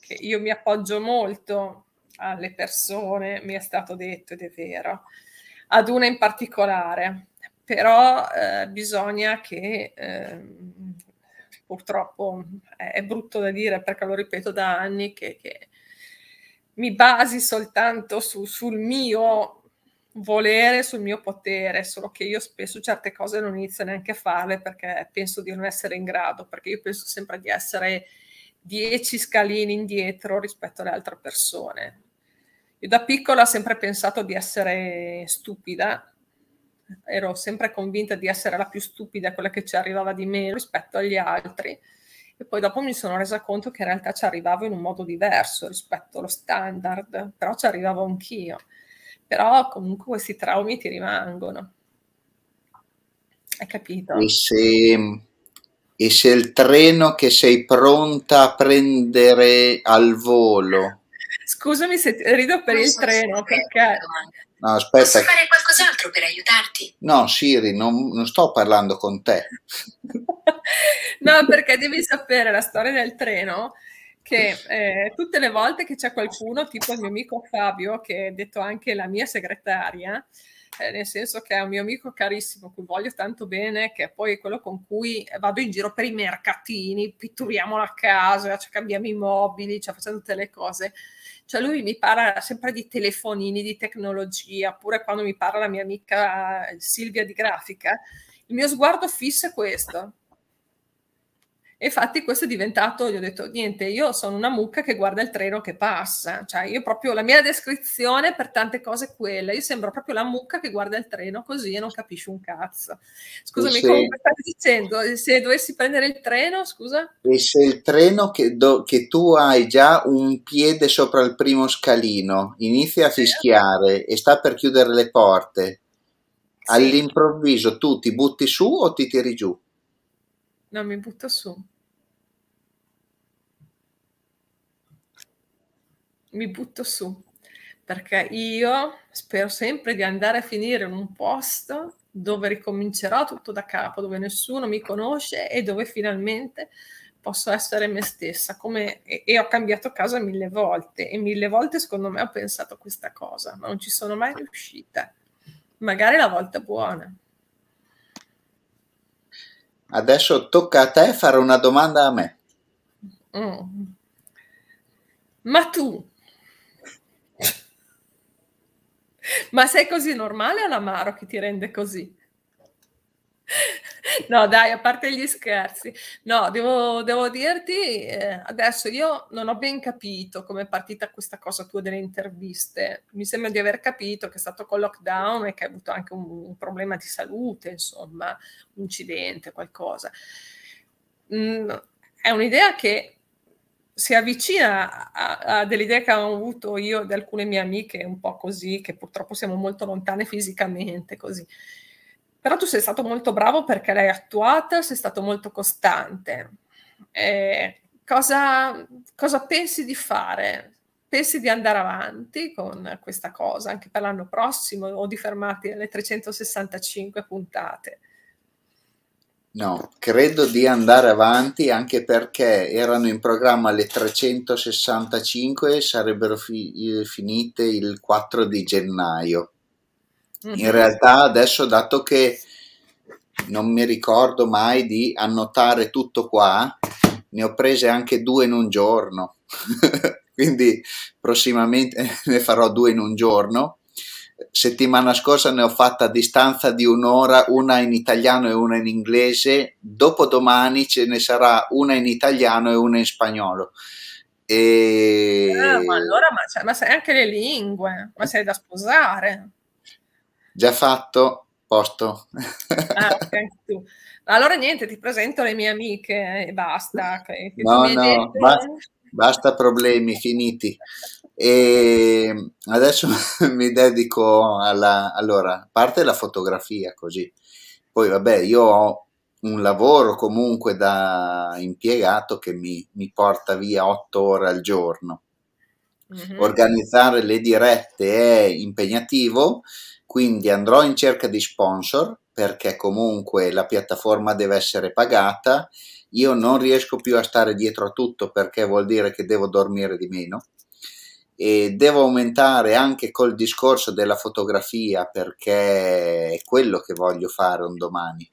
che io mi appoggio molto alle persone, mi è stato detto ed è vero, ad una in particolare però eh, bisogna che ehm, purtroppo è, è, brutto da dire perché lo ripeto da anni che, che mi basi soltanto su, sul mio volere, sul mio potere, solo che io spesso certe cose non inizio neanche a farle perché penso di non essere in grado, perché io penso sempre di essere dieci scalini indietro rispetto alle altre persone. Io da piccola ho sempre pensato di essere stupida ero sempre convinta di essere la più stupida, quella che ci arrivava di meno rispetto agli altri. E poi dopo mi sono resa conto che in realtà ci arrivavo in un modo diverso rispetto allo standard, però ci arrivavo anch'io. Però comunque questi traumi ti rimangono. Hai capito? E se, e se il treno che sei pronta a prendere al volo? Scusami se rido per il treno, perché No, aspetta. Posso fare qualcos'altro per aiutarti? No, Siri, non, non sto parlando con te. no, perché devi sapere la storia del treno che eh, tutte le volte che c'è qualcuno, tipo il mio amico Fabio, che è detto anche la mia segretaria, eh, nel senso che è un mio amico carissimo, cui voglio tanto bene, che è poi quello con cui vado in giro per i mercatini, pitturiamo la casa, cioè cambiamo i mobili, cioè facciamo tutte le cose. Cioè lui mi parla sempre di telefonini, di tecnologia, pure quando mi parla la mia amica eh, Silvia di grafica, il mio sguardo fisso è questo. E infatti questo è diventato, gli ho detto, niente, io sono una mucca che guarda il treno che passa, cioè io proprio, la mia descrizione per tante cose è quella, io sembro proprio la mucca che guarda il treno così e non capisci un cazzo. Scusami, se... come stavi dicendo, eh, se dovessi prendere il treno, scusa? E se il treno che, do, che tu hai già un piede sopra il primo scalino, inizia a fischiare sì. e sta per chiudere le porte, sì. all'improvviso tu ti butti su o ti tiri giù? No, mi butto su. mi butto su, perché io spero sempre di andare a finire in un posto dove ricomincerò tutto da capo, dove nessuno mi conosce e dove finalmente posso essere me stessa. Come, e, e ho cambiato casa mille volte e mille volte secondo me ho pensato a questa cosa, ma non ci sono mai riuscita. Magari la volta buona. Adesso tocca a te fare una domanda a me. Mm. Ma tu Ma sei così normale o l'amaro che ti rende così? No, dai, a parte gli scherzi. No, devo, devo dirti, eh, adesso io non ho ben capito come è partita questa cosa tua delle interviste. Mi sembra di aver capito che è stato col lockdown e che hai avuto anche un, un problema di salute, insomma, un incidente, qualcosa. Mm, è un'idea che si avvicina a, a delle idee che avevo avuto io e alcune mie amiche, un po' così, che purtroppo siamo molto lontane fisicamente, così. Però tu sei stato molto bravo perché l'hai attuata, sei stato molto costante. Eh, cosa, cosa pensi di fare? Pensi di andare avanti con questa cosa anche per l'anno prossimo o di fermarti alle 365 puntate? No, credo di andare avanti anche perché erano in programma le 365 e sarebbero fi finite il 4 di gennaio. Mm. In realtà adesso dato che non mi ricordo mai di annotare tutto qua, ne ho prese anche due in un giorno. Quindi prossimamente ne farò due in un giorno settimana scorsa ne ho fatta a distanza di un'ora, una in italiano e una in inglese, dopodomani ce ne sarà una in italiano e una in spagnolo. E... Eh, ma allora, ma, cioè, ma sei anche le lingue, ma sei da sposare. Già fatto, posto. Ah, tu. Allora niente, ti presento le mie amiche e basta. Che, che no, no, detto... basta problemi, finiti. E adesso mi dedico alla... Allora, parte la fotografia così, poi vabbè, io ho un lavoro comunque da impiegato che mi, mi porta via otto ore al giorno. Mm-hmm. Organizzare le dirette è impegnativo, quindi andrò in cerca di sponsor perché comunque la piattaforma deve essere pagata. Io non riesco più a stare dietro a tutto perché vuol dire che devo dormire di meno e devo aumentare anche col discorso della fotografia perché è quello che voglio fare un domani.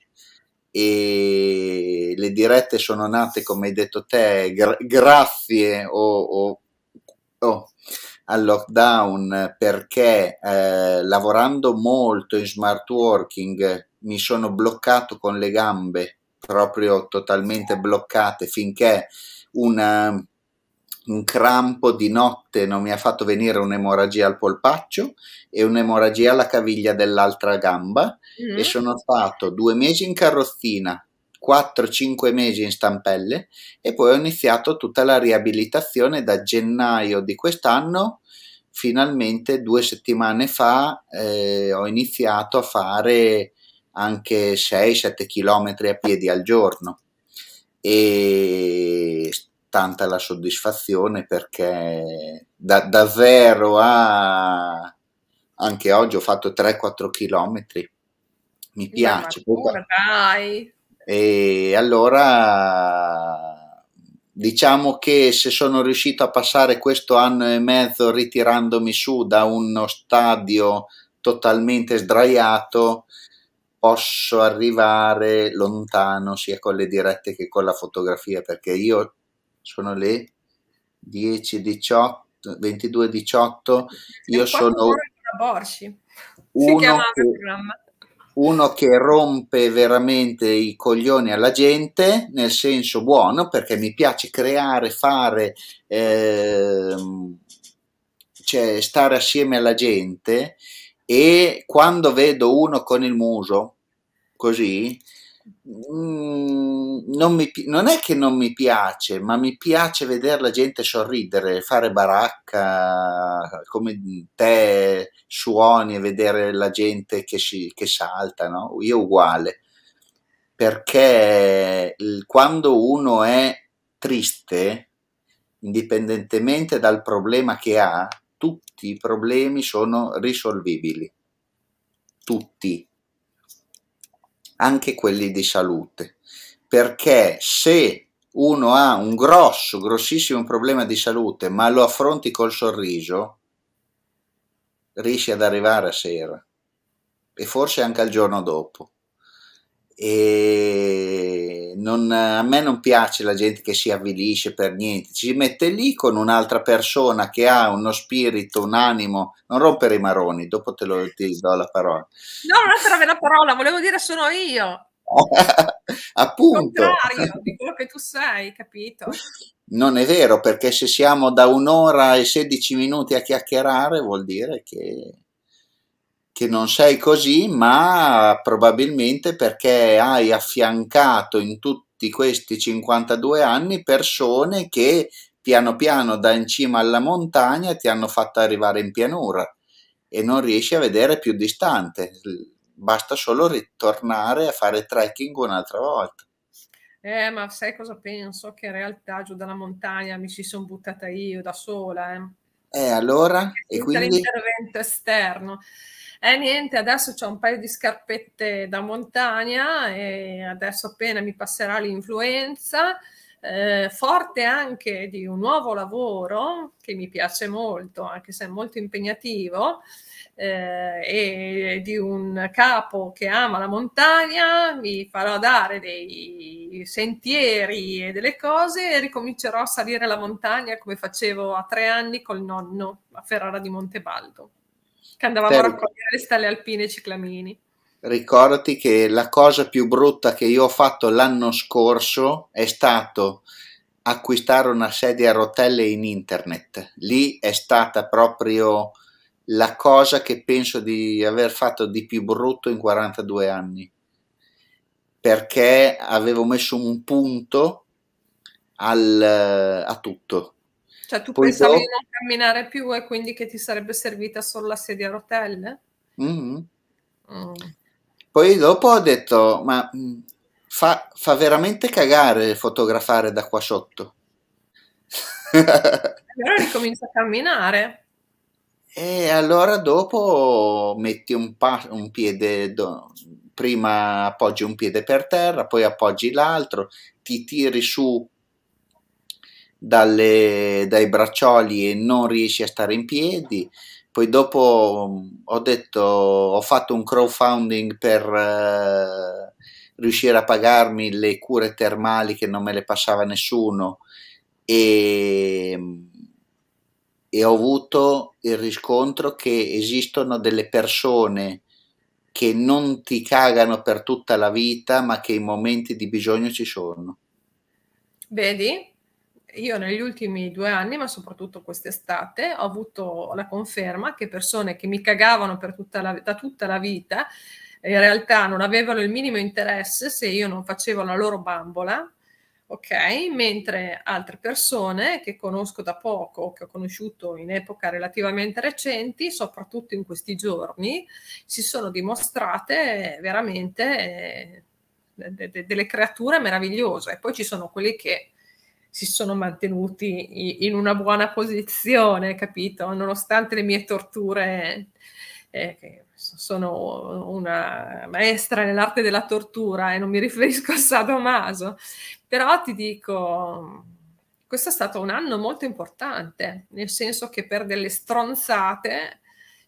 E le dirette sono nate, come hai detto te, gra- grazie o, o, o, oh, al lockdown perché eh, lavorando molto in smart working mi sono bloccato con le gambe, proprio totalmente bloccate, finché una un crampo di notte non mi ha fatto venire un'emorragia al polpaccio e un'emorragia alla caviglia dell'altra gamba mm-hmm. e sono stato due mesi in carrozzina, 4-5 mesi in stampelle e poi ho iniziato tutta la riabilitazione da gennaio di quest'anno. Finalmente due settimane fa eh, ho iniziato a fare anche 6-7 km a piedi al giorno e tanta la soddisfazione perché da, da zero a anche oggi ho fatto 3-4 chilometri, mi piace. dai. e allora diciamo che se sono riuscito a passare questo anno e mezzo ritirandomi su da uno stadio totalmente sdraiato, posso arrivare lontano sia con le dirette che con la fotografia perché io sono le 10, 18, 22, 18. Io sono uno che, uno che rompe veramente i coglioni alla gente, nel senso buono, perché mi piace creare, fare, eh, cioè stare assieme alla gente. E quando vedo uno con il muso così, Mm, non, mi, non, è che non mi piace, ma mi piace vedere la gente sorridere, fare baracca come te, suoni e vedere la gente che, si, che salta, no? Io uguale, perché quando uno è triste, indipendentemente dal problema che ha, tutti i problemi sono risolvibili, tutti anche quelli di salute, perché se uno ha un grosso, grossissimo problema di salute, ma lo affronti col sorriso, riesci ad arrivare a sera e forse anche al giorno dopo e non, a me non piace la gente che si avvilisce per niente, ci mette lì con un'altra persona che ha uno spirito, un animo, non rompere i maroni, dopo te lo ti do la parola. No, non è la parola, volevo dire sono io. Appunto. contrario di quello che tu sei, capito? Non è vero, perché se siamo da un'ora e 16 minuti a chiacchierare vuol dire che che non sei così, ma probabilmente perché hai affiancato in tutti questi 52 anni persone che piano piano da in cima alla montagna ti hanno fatto arrivare in pianura e non riesci a vedere più distante. Basta solo ritornare a fare trekking un'altra volta. Eh, ma sai cosa penso? Che in realtà giù dalla montagna mi ci sono buttata io da sola. Eh, eh allora? E quindi... L'intervento esterno. E eh, niente, adesso ho un paio di scarpette da montagna e adesso appena mi passerà l'influenza, eh, forte anche di un nuovo lavoro che mi piace molto, anche se è molto impegnativo, eh, e di un capo che ama la montagna, mi farò dare dei sentieri e delle cose e ricomincerò a salire la montagna come facevo a tre anni col nonno a Ferrara di Montebaldo che andavamo Fermi. a raccogliere le stelle alpine e ciclamini. Ricordati che la cosa più brutta che io ho fatto l'anno scorso è stato acquistare una sedia a rotelle in internet. Lì è stata proprio la cosa che penso di aver fatto di più brutto in 42 anni perché avevo messo un punto al, a tutto cioè, tu Poi pensavi dopo... di non camminare più e quindi che ti sarebbe servita solo la sedia a rotelle? Mm-hmm. Mm. Poi dopo ho detto, ma mm, fa, fa veramente cagare fotografare da qua sotto. allora ricomincia a camminare. E allora dopo metti un, pa- un piede, do- prima appoggi un piede per terra, poi appoggi l'altro, ti tiri su dalle, dai braccioli e non riesci a stare in piedi. Poi dopo mm, ho detto, ho fatto un crowdfunding per eh, riuscire a pagarmi le cure termali che non me le passava nessuno e, mm, e ho avuto il riscontro che esistono delle persone che non ti cagano per tutta la vita ma che in momenti di bisogno ci sono. Vedi? io negli ultimi due anni, ma soprattutto quest'estate, ho avuto la conferma che persone che mi cagavano tutta la, da tutta la vita, in realtà non avevano il minimo interesse se io non facevo la loro bambola, ok? Mentre altre persone che conosco da poco, che ho conosciuto in epoca relativamente recenti, soprattutto in questi giorni, si sono dimostrate veramente eh, delle creature meravigliose. E poi ci sono quelli che si sono mantenuti in una buona posizione, capito? Nonostante le mie torture, eh, sono una maestra nell'arte della tortura e eh, non mi riferisco a Sadomaso, però ti dico, questo è stato un anno molto importante, nel senso che per delle stronzate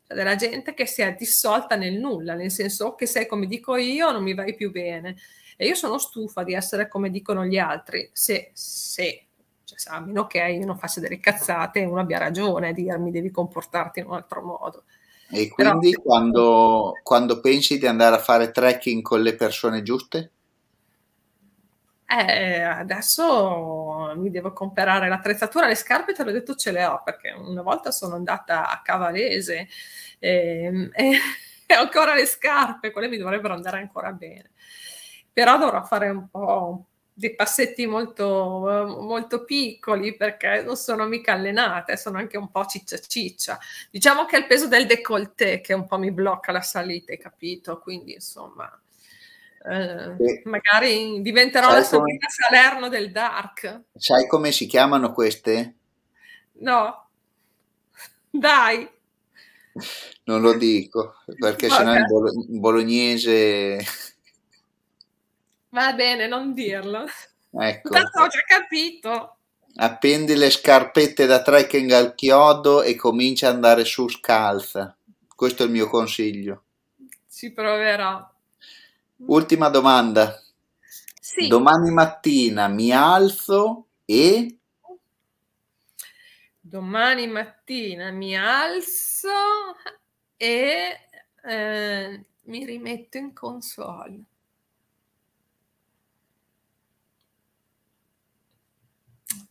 cioè della gente che si è dissolta nel nulla, nel senso che sei come dico io, non mi vai più bene. E io sono stufa di essere come dicono gli altri, se, se cioè, a meno che io non faccia delle cazzate, e uno abbia ragione a dirmi devi comportarti in un altro modo. E quindi Però, quando, quando, pensi di andare a fare trekking con le persone giuste? Eh, adesso mi devo comprare l'attrezzatura, le scarpe te l'ho detto ce le ho perché una volta sono andata a Cavalese ehm, e, e, e ancora le scarpe, quelle mi dovrebbero andare ancora bene però dovrò fare un po' dei passetti molto, molto piccoli perché non sono mica allenata sono anche un po' ciccia ciccia. Diciamo che è il peso del décolleté che un po' mi blocca la salita, hai capito? Quindi insomma... Eh, sì. magari diventerò Sai la Sabrina come... Salerno del Dark. Sai come si chiamano queste? No, dai. Non lo dico perché okay. sennò in bolognese Va bene, non dirlo. Ecco. Tanto ho già capito. Appendi le scarpette da trekking al chiodo e comincia ad andare su scalza. Questo è il mio consiglio. Ci proverò. Ultima domanda. Sì. Domani mattina mi alzo e... Domani mattina mi alzo e eh, mi rimetto in console.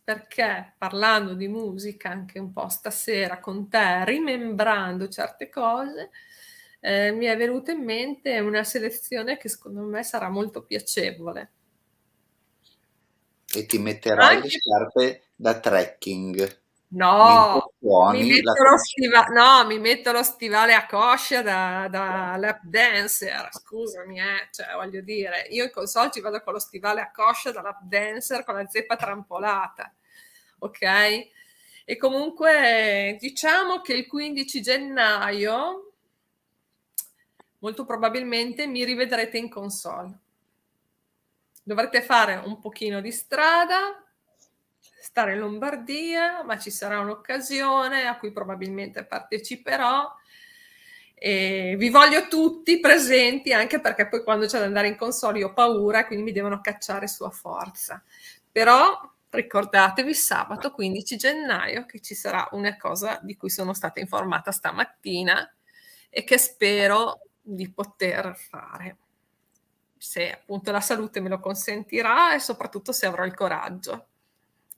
perché parlando di musica anche un po' stasera con te, rimembrando certe cose, eh, mi è venuta in mente una selezione che secondo me sarà molto piacevole. E ti metterai anche... le scarpe da trekking. No, suoni, mi la... stiva... no, mi metto lo stivale a coscia da, da lap dancer, scusami, eh. cioè, voglio dire, io in console ci vado con lo stivale a coscia da lap dancer con la zeppa trampolata, ok? E comunque diciamo che il 15 gennaio molto probabilmente mi rivedrete in console. Dovrete fare un pochino di strada, stare in Lombardia, ma ci sarà un'occasione a cui probabilmente parteciperò. E vi voglio tutti presenti anche perché poi quando c'è da andare in console io ho paura e quindi mi devono cacciare su forza. Però ricordatevi sabato 15 gennaio che ci sarà una cosa di cui sono stata informata stamattina e che spero di poter fare. Se appunto la salute me lo consentirà e soprattutto se avrò il coraggio.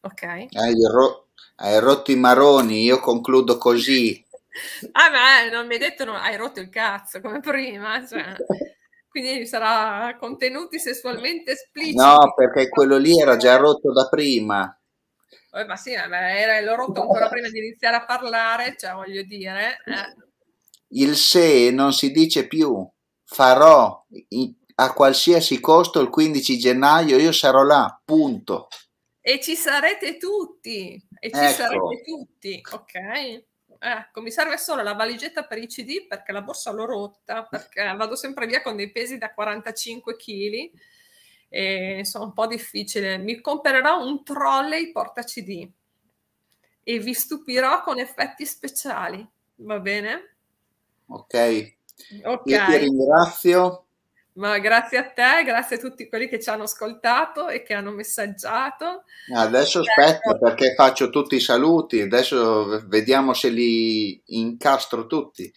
Ok. Hai, ro- hai rotto i maroni, io concludo così. ah, ma non mi hai detto no, hai rotto il cazzo come prima. Cioè. Quindi sarà contenuti sessualmente espliciti. No, perché quello lì era già rotto da prima. Eh, ma sì, eh, era, l'ho rotto ancora prima di iniziare a parlare, cioè voglio dire. Eh. Il se non si dice più. Farò a qualsiasi costo il 15 gennaio, io sarò là, punto. E ci sarete tutti, e ci ecco. sarete tutti, ok? Ecco, mi serve solo la valigetta per i CD perché la borsa l'ho rotta, perché vado sempre via con dei pesi da 45 kg e sono un po' difficile. Mi comprerò un trolley porta CD e vi stupirò con effetti speciali, va bene? Ok. okay. Io ti ringrazio. Ma grazie a te, grazie a tutti quelli che ci hanno ascoltato e che hanno messaggiato. Adesso ecco. aspetta perché faccio tutti i saluti, adesso vediamo se li incastro tutti.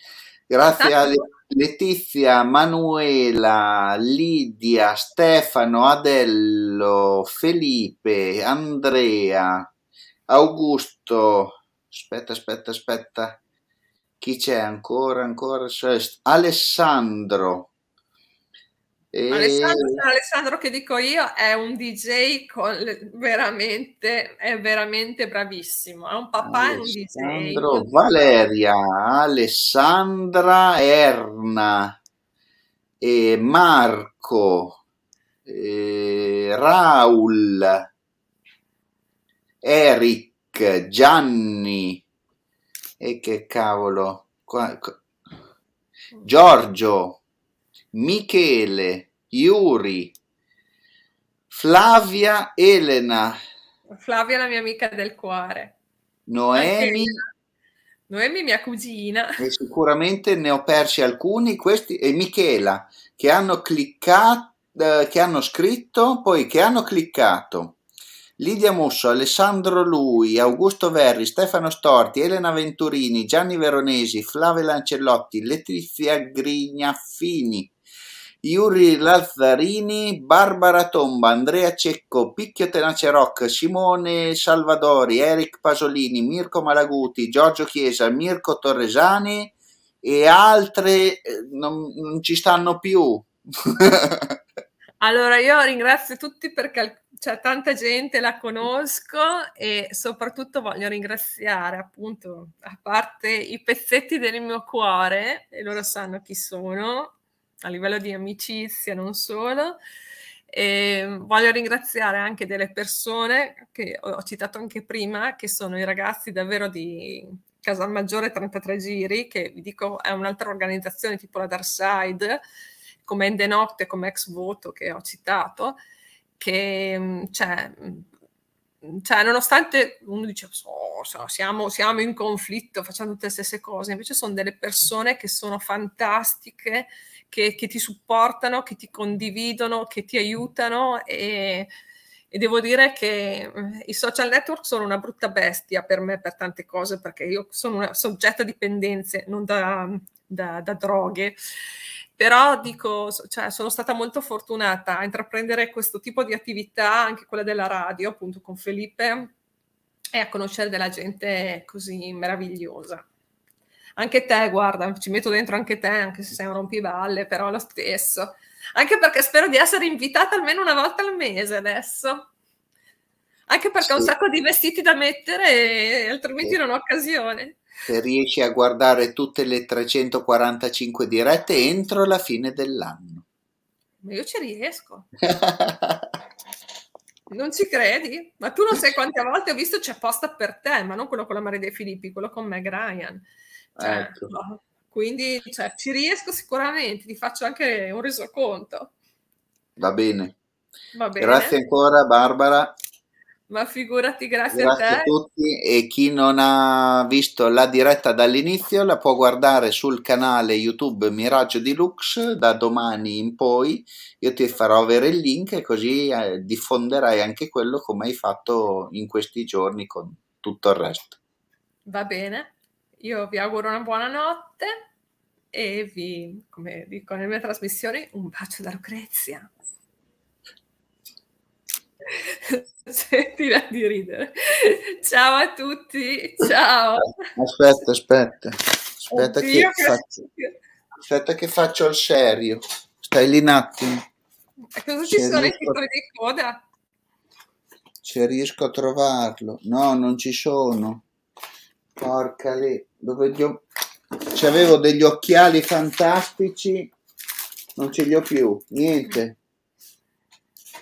Grazie a esatto. Letizia, Manuela, Lidia, Stefano, Adello, Felipe, Andrea, Augusto. Aspetta, aspetta, aspetta. Chi c'è ancora? Ancora? Alessandro. E... Alessandro, Alessandro, che dico io è un DJ con veramente, è veramente bravissimo, è un papà Alessandro, e un DJ. Valeria, Alessandra Erna, e Marco, e Raul, Eric, Gianni, e che cavolo, Giorgio, Michele. Iuri, Flavia Elena. Flavia è la mia amica del cuore. Noemi. Noemi, mia cugina. E sicuramente ne ho persi alcuni, questi e Michela, che hanno cliccato, eh, che hanno scritto, poi che hanno cliccato. Lidia Musso, Alessandro Lui, Augusto Verri, Stefano Storti, Elena Venturini, Gianni Veronesi, Flavia Lancellotti, Letizia Grignaffini, Yuri Lazzarini, Barbara Tomba, Andrea Cecco, Picchio Tenace Rock, Simone Salvadori, Eric Pasolini, Mirko Malaguti, Giorgio Chiesa, Mirko Torresani e altre eh, non, non ci stanno più. allora io ringrazio tutti perché c'è cioè, tanta gente, la conosco e soprattutto voglio ringraziare appunto a parte i pezzetti del mio cuore e loro sanno chi sono a livello di amicizia, non solo. E ehm, voglio ringraziare anche delle persone che ho citato anche prima, che sono i ragazzi davvero di Casal Maggiore 33 Giri, che vi dico è un'altra organizzazione tipo la Dark Side, come Endenotte, come Ex Voto che ho citato, che mm, cioè, mm, cioè, nonostante uno dice, oh, siamo, siamo, in conflitto, facciamo tutte le stesse cose, invece sono delle persone che sono fantastiche, che, che ti supportano, che ti condividono, che ti aiutano e, e devo dire che eh, i social network sono una brutta bestia per me per tante cose perché io sono una soggetta a dipendenze, non da, da, da droghe però dico, cioè, sono stata molto fortunata a intraprendere questo tipo di attività, anche quella della radio, appunto con Felipe, e a conoscere della gente così meravigliosa. Anche te, guarda, ci metto dentro anche te, anche se sei un rompivalle, però lo stesso. Anche perché spero di essere invitata almeno una volta al mese adesso. Anche perché sì. ho un sacco di vestiti da mettere, altrimenti sì. non ho occasione se riesci a guardare tutte le 345 dirette entro la fine dell'anno. Ma io ci riesco. non ci credi? Ma tu non sai quante volte ho visto c'è posta per te, ma non quello con la Maria dei Filippi, quello con Meg Ryan. Cioè, ecco. no. Quindi cioè, ci riesco sicuramente, ti faccio anche un resoconto. Va bene. Va bene. Grazie ancora Barbara. Ma figurati, grazie, grazie a te. a tutti e chi non ha visto la diretta dall'inizio la può guardare sul canale YouTube Miraggio Deluxe da domani in poi. Io ti farò avere il link e così eh, diffonderai anche quello come hai fatto in questi giorni con tutto il resto. Va bene, io vi auguro una buona notte e vi, come dico nelle mie trasmissioni, un bacio da Lucrezia la di ridere. Ciao a tutti, ciao. Aspetta, aspetta. Aspetta, che, che, faccio, aspetta che faccio il serio. Stai lì un attimo. E cosa ci sono i titoli di coda? Se riesco a trovarlo. No, non ci sono. Porca lì. Dove gli ho... C'avevo degli occhiali fantastici. Non ce li ho più. Niente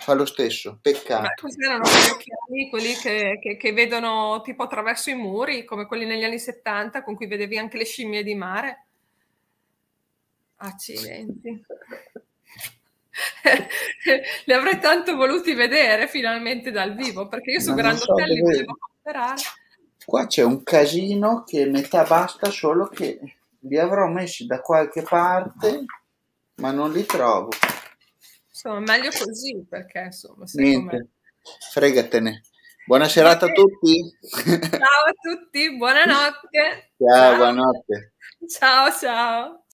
fa lo stesso, peccato. Ma erano quegli occhiali, quelli che, che, che, vedono tipo attraverso i muri, come quelli negli anni 70 con cui vedevi anche le scimmie di mare? Accidenti. Li avrei tanto voluti vedere finalmente dal vivo, perché io su Ma Grandotelli so volevo comprare. Qua c'è un casino che metà basta, solo che li avrò messi da qualche parte ma non li trovo. Insomma, meglio così perché insomma, Niente. Fregatene. Buona serata a tutti. Ciao a tutti, buonanotte. Ciao, ciao. buonanotte. Ciao, ciao.